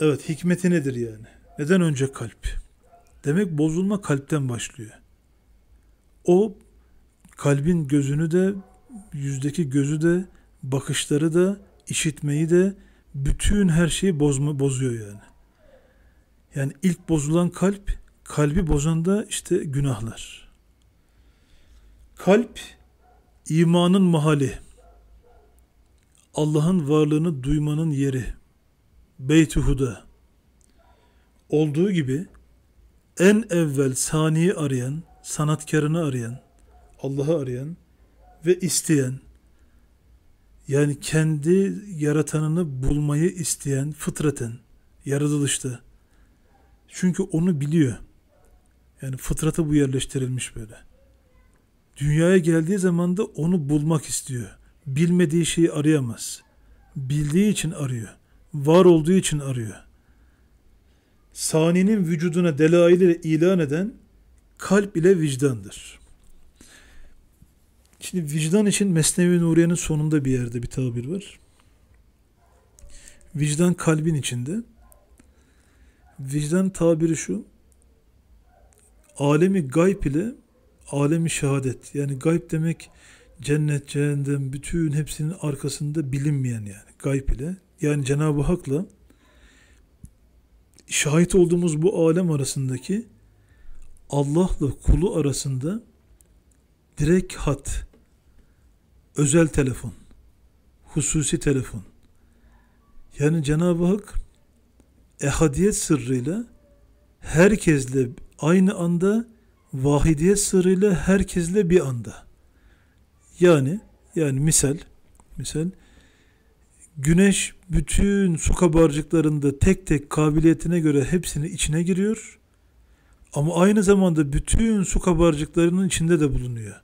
Evet, hikmeti nedir yani? Neden önce kalp? Demek bozulma kalpten başlıyor. O kalbin gözünü de, yüzdeki gözü de, bakışları da, işitmeyi de bütün her şeyi bozma, bozuyor yani. Yani ilk bozulan kalp, kalbi bozan da işte günahlar. Kalp imanın mahali. Allah'ın varlığını duymanın yeri. Beyt-i Huda. Olduğu gibi en evvel saniyi arayan, sanatkarını arayan, Allah'ı arayan ve isteyen yani kendi yaratanını bulmayı isteyen fıtraten yaratılışta çünkü onu biliyor. Yani fıtrata bu yerleştirilmiş böyle. Dünyaya geldiği zaman da onu bulmak istiyor. Bilmediği şeyi arayamaz. Bildiği için arıyor. Var olduğu için arıyor. Sani'nin vücuduna delail ile ilan eden kalp ile vicdandır. Şimdi vicdan için Mesnevi Nuriye'nin sonunda bir yerde bir tabir var. Vicdan kalbin içinde. Vicdan tabiri şu. Alemi gayb ile alemi şehadet. Yani gayb demek cennet, cehennem bütün hepsinin arkasında bilinmeyen yani gayb ile. Yani Cenab-ı Hak'la şahit olduğumuz bu alem arasındaki Allah'la kulu arasında direkt hat, özel telefon, hususi telefon. Yani Cenab-ı Hak ehadiyet sırrıyla herkesle aynı anda vahidiyet sırrıyla herkesle bir anda. Yani yani misal misal güneş bütün su kabarcıklarında tek tek kabiliyetine göre hepsini içine giriyor. Ama aynı zamanda bütün su kabarcıklarının içinde de bulunuyor.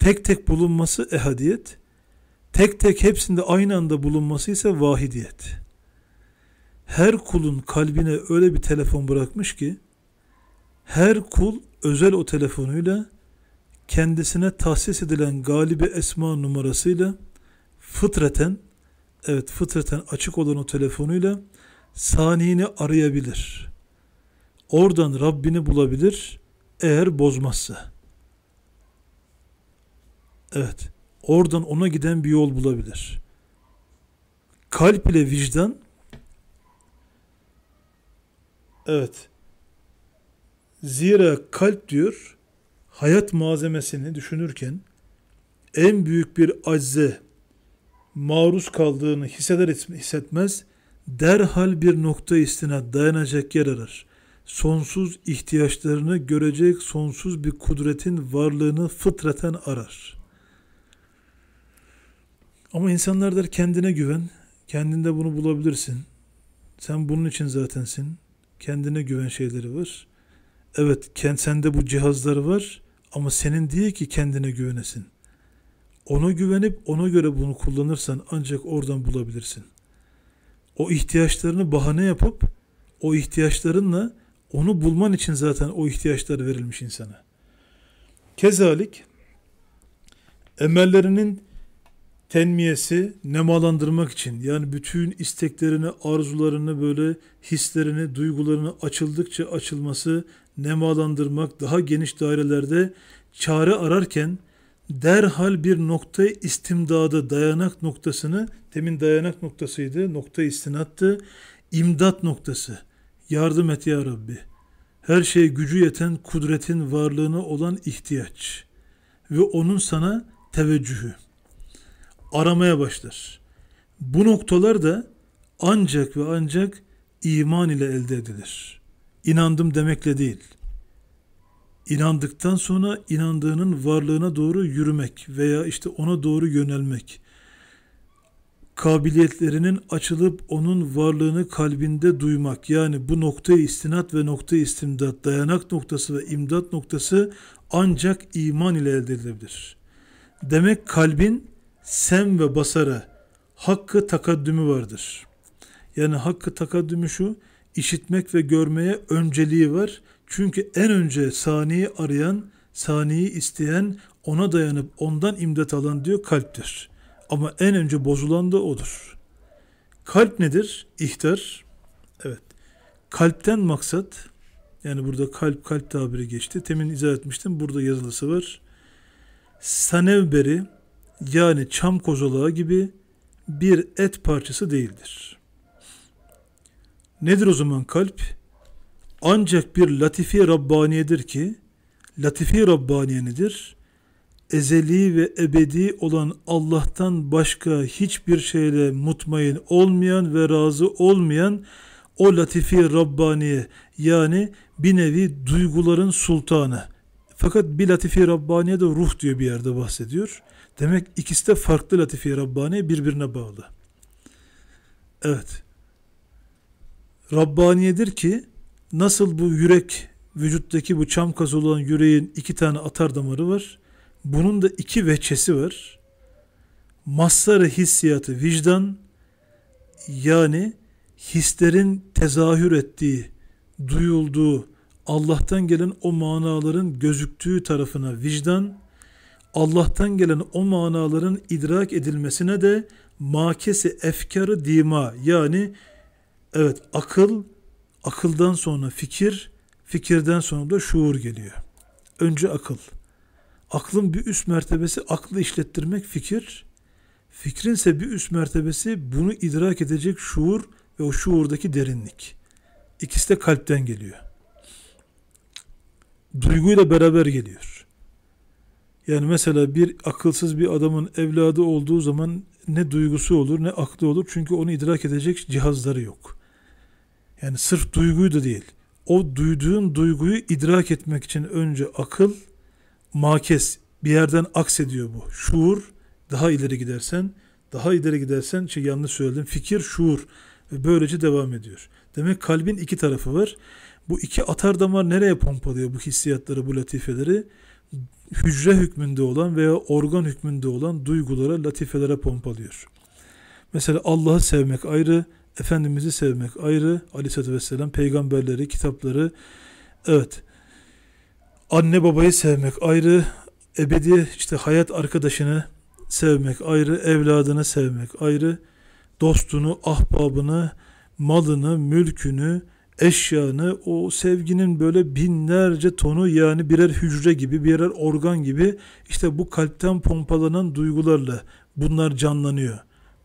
Tek tek bulunması ehadiyet. Tek tek hepsinde aynı anda bulunması ise vahidiyet her kulun kalbine öyle bir telefon bırakmış ki her kul özel o telefonuyla kendisine tahsis edilen galibi esma numarasıyla fıtraten evet fıtraten açık olan o telefonuyla saniyini arayabilir. Oradan Rabbini bulabilir eğer bozmazsa. Evet. Oradan ona giden bir yol bulabilir. Kalp ile vicdan Evet. Zira kalp diyor hayat malzemesini düşünürken en büyük bir acze maruz kaldığını hisseder hissetmez derhal bir nokta istina dayanacak yer arar. Sonsuz ihtiyaçlarını görecek sonsuz bir kudretin varlığını fıtraten arar. Ama insanlar der kendine güven, kendinde bunu bulabilirsin. Sen bunun için zatensin. Kendine güven şeyleri var. Evet sende bu cihazlar var ama senin değil ki kendine güvenesin. Ona güvenip ona göre bunu kullanırsan ancak oradan bulabilirsin. O ihtiyaçlarını bahane yapıp o ihtiyaçlarınla onu bulman için zaten o ihtiyaçlar verilmiş insana. Kezalik emellerinin tenmiyesi nemalandırmak için yani bütün isteklerini, arzularını böyle hislerini, duygularını açıldıkça açılması nemalandırmak daha geniş dairelerde çare ararken derhal bir nokta istimdadı, dayanak noktasını, demin dayanak noktasıydı, nokta istinattı, imdat noktası. Yardım et ya Rabbi. Her şeye gücü yeten kudretin varlığına olan ihtiyaç ve onun sana teveccühü aramaya başlar. Bu noktalar da ancak ve ancak iman ile elde edilir. İnandım demekle değil. İnandıktan sonra inandığının varlığına doğru yürümek veya işte ona doğru yönelmek. Kabiliyetlerinin açılıp onun varlığını kalbinde duymak. Yani bu noktaya istinat ve nokta istimdat, dayanak noktası ve imdat noktası ancak iman ile elde edilebilir. Demek kalbin sem ve basara hakkı takaddümü vardır. Yani hakkı takaddümü şu, işitmek ve görmeye önceliği var. Çünkü en önce saniyi arayan, saniyi isteyen, ona dayanıp ondan imdat alan diyor kalptir. Ama en önce bozulan da odur. Kalp nedir? İhtar. Evet. Kalpten maksat, yani burada kalp kalp tabiri geçti. Temin izah etmiştim. Burada yazılısı var. Sanevberi, yani çam kozalağı gibi bir et parçası değildir. Nedir o zaman kalp? Ancak bir latifi Rabbaniyedir ki, latifi Rabbaniye nedir? Ezeli ve ebedi olan Allah'tan başka hiçbir şeyle mutmain olmayan ve razı olmayan o latifi Rabbaniye yani bir nevi duyguların sultanı. Fakat bir latifi Rabbaniye de ruh diyor bir yerde bahsediyor. Demek ikisi de farklı latifiye Rabbani birbirine bağlı. Evet. Rabbaniyedir ki nasıl bu yürek vücuttaki bu çam kazı olan yüreğin iki tane atar damarı var. Bunun da iki veçesi var. Masarı hissiyatı vicdan yani hislerin tezahür ettiği, duyulduğu, Allah'tan gelen o manaların gözüktüğü tarafına vicdan, Allah'tan gelen o manaların idrak edilmesine de makesi efkarı dima yani evet akıl, akıldan sonra fikir, fikirden sonra da şuur geliyor. Önce akıl. Aklın bir üst mertebesi aklı işlettirmek fikir. fikrin ise bir üst mertebesi bunu idrak edecek şuur ve o şuurdaki derinlik. İkisi de kalpten geliyor. Duyguyla beraber geliyor. Yani mesela bir akılsız bir adamın evladı olduğu zaman ne duygusu olur ne aklı olur çünkü onu idrak edecek cihazları yok. Yani sırf duyguyu da değil. O duyduğun duyguyu idrak etmek için önce akıl, makes bir yerden aksediyor bu. Şuur daha ileri gidersen, daha ileri gidersen şey yanlış söyledim. Fikir, şuur ve böylece devam ediyor. Demek kalbin iki tarafı var. Bu iki atar damar nereye pompalıyor bu hissiyatları, bu latifeleri? hücre hükmünde olan veya organ hükmünde olan duygulara, latifelere pompalıyor. Mesela Allah'ı sevmek ayrı, Efendimiz'i sevmek ayrı, aleyhissalatü vesselam, peygamberleri, kitapları, evet, anne babayı sevmek ayrı, ebedi işte hayat arkadaşını sevmek ayrı, evladını sevmek ayrı, dostunu, ahbabını, malını, mülkünü, eşyanı o sevginin böyle binlerce tonu yani birer hücre gibi birer organ gibi işte bu kalpten pompalanan duygularla bunlar canlanıyor.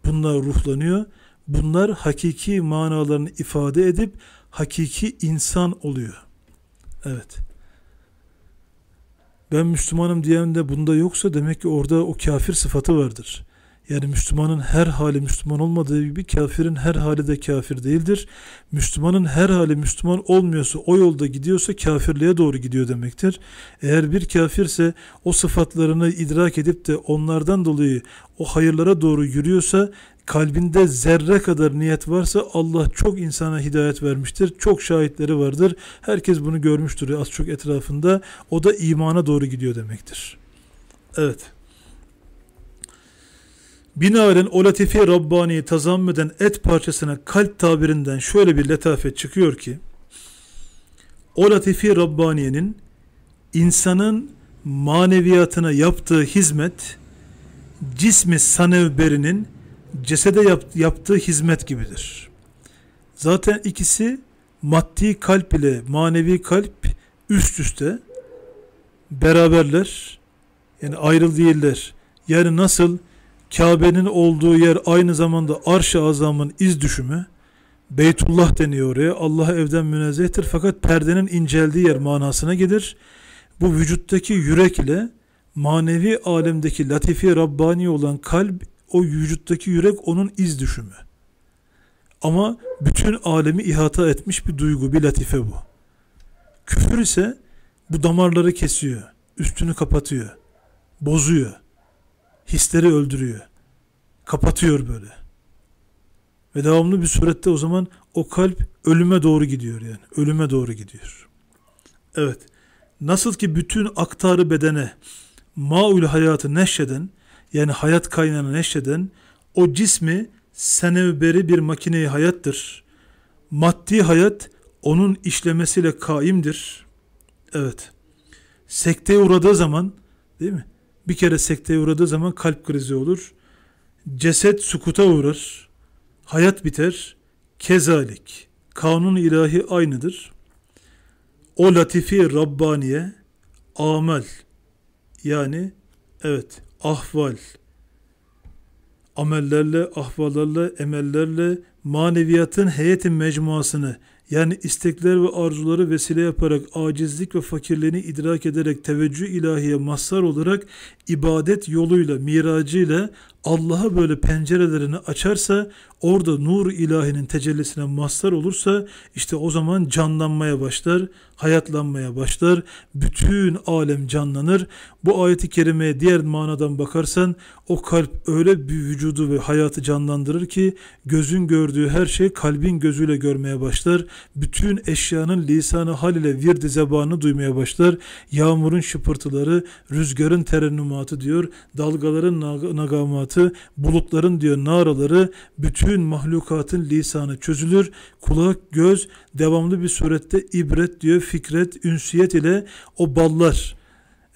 Bunlar ruhlanıyor. Bunlar hakiki manalarını ifade edip hakiki insan oluyor. Evet. Ben Müslümanım diyen de bunda yoksa demek ki orada o kafir sıfatı vardır. Yani Müslümanın her hali Müslüman olmadığı gibi kafirin her hali de kafir değildir. Müslümanın her hali Müslüman olmuyorsa o yolda gidiyorsa kafirliğe doğru gidiyor demektir. Eğer bir kafirse o sıfatlarını idrak edip de onlardan dolayı o hayırlara doğru yürüyorsa kalbinde zerre kadar niyet varsa Allah çok insana hidayet vermiştir. Çok şahitleri vardır. Herkes bunu görmüştür az çok etrafında. O da imana doğru gidiyor demektir. Evet. Binaen o latife Rabbani'yi tazammeden et parçasına kalp tabirinden şöyle bir letafet çıkıyor ki o latifi Rabbaniye'nin insanın maneviyatına yaptığı hizmet cismi sanevberinin cesede yap, yaptığı hizmet gibidir. Zaten ikisi maddi kalp ile manevi kalp üst üste beraberler yani ayrıl değiller. Yani nasıl Kabe'nin olduğu yer aynı zamanda Arş-ı Azam'ın iz düşümü. Beytullah deniyor oraya. Allah evden münezzehtir fakat perdenin inceldiği yer manasına gelir. Bu vücuttaki yürek ile manevi alemdeki latifi Rabbani olan kalp o vücuttaki yürek onun iz düşümü. Ama bütün alemi ihata etmiş bir duygu, bir latife bu. Küfür ise bu damarları kesiyor, üstünü kapatıyor, bozuyor hisleri öldürüyor. Kapatıyor böyle. Ve devamlı bir surette o zaman o kalp ölüme doğru gidiyor yani. Ölüme doğru gidiyor. Evet. Nasıl ki bütün aktarı bedene maul hayatı neşeden yani hayat kaynağını neşeden o cismi seneberi bir makineyi hayattır. Maddi hayat onun işlemesiyle kaimdir. Evet. Sekteye uğradığı zaman değil mi? bir kere sekteye uğradığı zaman kalp krizi olur. Ceset sukuta uğrar. Hayat biter. Kezalik. Kanun ilahi aynıdır. O latifi Rabbaniye amel yani evet ahval amellerle, ahvallarla emellerle maneviyatın heyetin mecmuasını yani istekler ve arzuları vesile yaparak acizlik ve fakirliğini idrak ederek teveccüh ilahiye mazhar olarak ibadet yoluyla, miracıyla Allah'a böyle pencerelerini açarsa orada nur ilahinin tecellisine mazhar olursa işte o zaman canlanmaya başlar, hayatlanmaya başlar. Bütün alem canlanır. Bu ayeti kerimeye diğer manadan bakarsan o kalp öyle bir vücudu ve hayatı canlandırır ki gözün gördüğü her şey kalbin gözüyle görmeye başlar. Bütün eşyanın lisanı hal ile virdi zebanı duymaya başlar. Yağmurun şıpırtıları, rüzgarın terennumatı diyor, dalgaların nagamatı sanatı, bulutların diyor naraları, bütün mahlukatın lisanı çözülür. Kulak, göz devamlı bir surette ibret diyor, fikret, ünsiyet ile o ballar,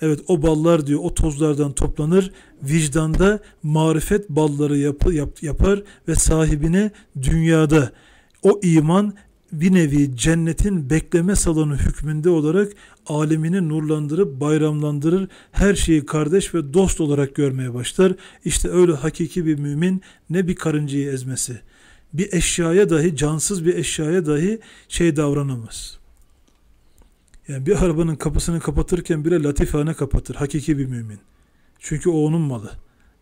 evet o ballar diyor o tozlardan toplanır. Vicdanda marifet balları yap, yap, yapar ve sahibine dünyada o iman bir nevi cennetin bekleme salonu hükmünde olarak alemini nurlandırıp bayramlandırır, her şeyi kardeş ve dost olarak görmeye başlar. İşte öyle hakiki bir mümin ne bir karıncayı ezmesi, bir eşyaya dahi, cansız bir eşyaya dahi şey davranamaz. Yani bir arabanın kapısını kapatırken bile latifane kapatır hakiki bir mümin. Çünkü o onun malı.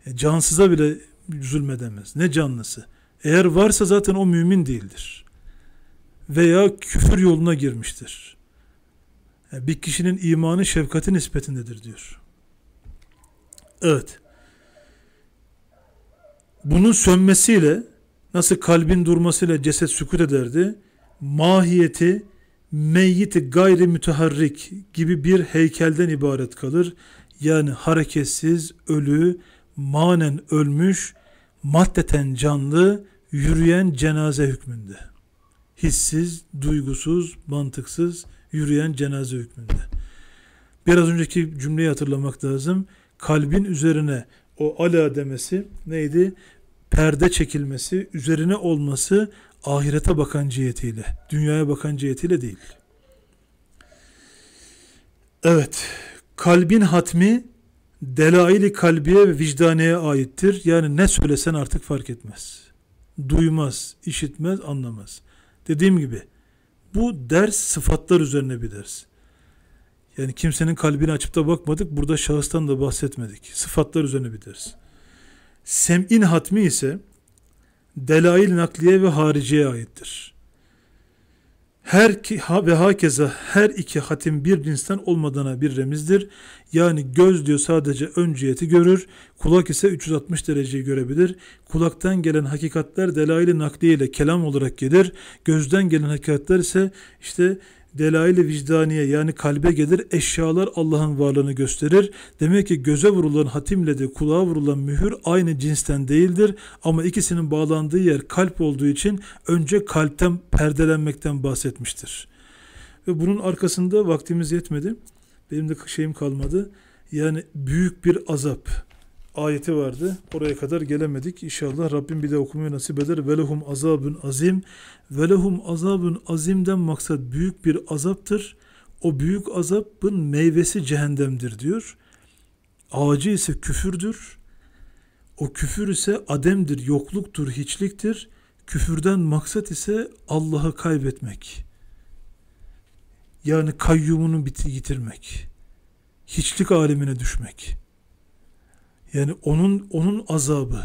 Yani e, cansıza bile zulmedemez. Ne canlısı. Eğer varsa zaten o mümin değildir veya küfür yoluna girmiştir. Yani bir kişinin imanı şefkati nispetindedir diyor. Evet. Bunun sönmesiyle nasıl kalbin durmasıyla ceset sükut ederdi? Mahiyeti meyyiti gayri müteharrik gibi bir heykelden ibaret kalır. Yani hareketsiz, ölü, manen ölmüş, maddeten canlı, yürüyen cenaze hükmünde hissiz, duygusuz, mantıksız yürüyen cenaze hükmünde. Biraz önceki cümleyi hatırlamak lazım. Kalbin üzerine o ala demesi neydi? Perde çekilmesi, üzerine olması ahirete bakan cihetiyle, dünyaya bakan cihetiyle değil. Evet, kalbin hatmi delaili kalbiye ve vicdaneye aittir. Yani ne söylesen artık fark etmez. Duymaz, işitmez, anlamaz. Dediğim gibi bu ders sıfatlar üzerine bir ders. Yani kimsenin kalbini açıp da bakmadık. Burada şahıstan da bahsetmedik. Sıfatlar üzerine bir ders. Sem'in hatmi ise delail nakliye ve hariciye aittir. Her ki, ha, ve hakeza her iki hatim bir cinsten olmadığına bir remizdir. Yani göz diyor sadece ön ciheti görür, kulak ise 360 dereceyi görebilir. Kulaktan gelen hakikatler delail-i nakliye ile kelam olarak gelir. Gözden gelen hakikatler ise işte delail-i vicdaniye yani kalbe gelir eşyalar Allah'ın varlığını gösterir. Demek ki göze vurulan hatimle de kulağa vurulan mühür aynı cinsten değildir ama ikisinin bağlandığı yer kalp olduğu için önce kalpten perdelenmekten bahsetmiştir. Ve bunun arkasında vaktimiz yetmedi. Benim de şeyim kalmadı. Yani büyük bir azap ayeti vardı. Oraya kadar gelemedik. İnşallah Rabbim bir de okumayı nasip eder. Velehum azabun azim. Velehum azabun azimden maksat büyük bir azaptır. O büyük azabın meyvesi cehennemdir diyor. Ağacı ise küfürdür. O küfür ise ademdir, yokluktur, hiçliktir. Küfürden maksat ise Allah'ı kaybetmek. Yani kayyumunu bitirmek. Hiçlik alemine düşmek.'' Yani onun onun azabı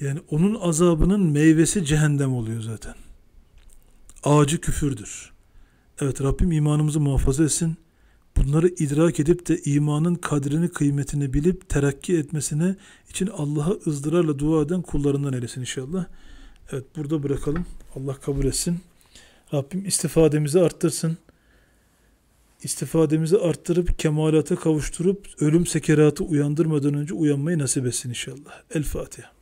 yani onun azabının meyvesi cehennem oluyor zaten. Ağacı küfürdür. Evet Rabbim imanımızı muhafaza etsin. Bunları idrak edip de imanın kadrini, kıymetini bilip terakki etmesine için Allah'a ızdılarla dua eden kullarından eylesin inşallah. Evet burada bırakalım. Allah kabul etsin. Rabbim istifademizi arttırsın istifademizi arttırıp kemalata kavuşturup ölüm sekeratı uyandırmadan önce uyanmayı nasip etsin inşallah. El Fatiha.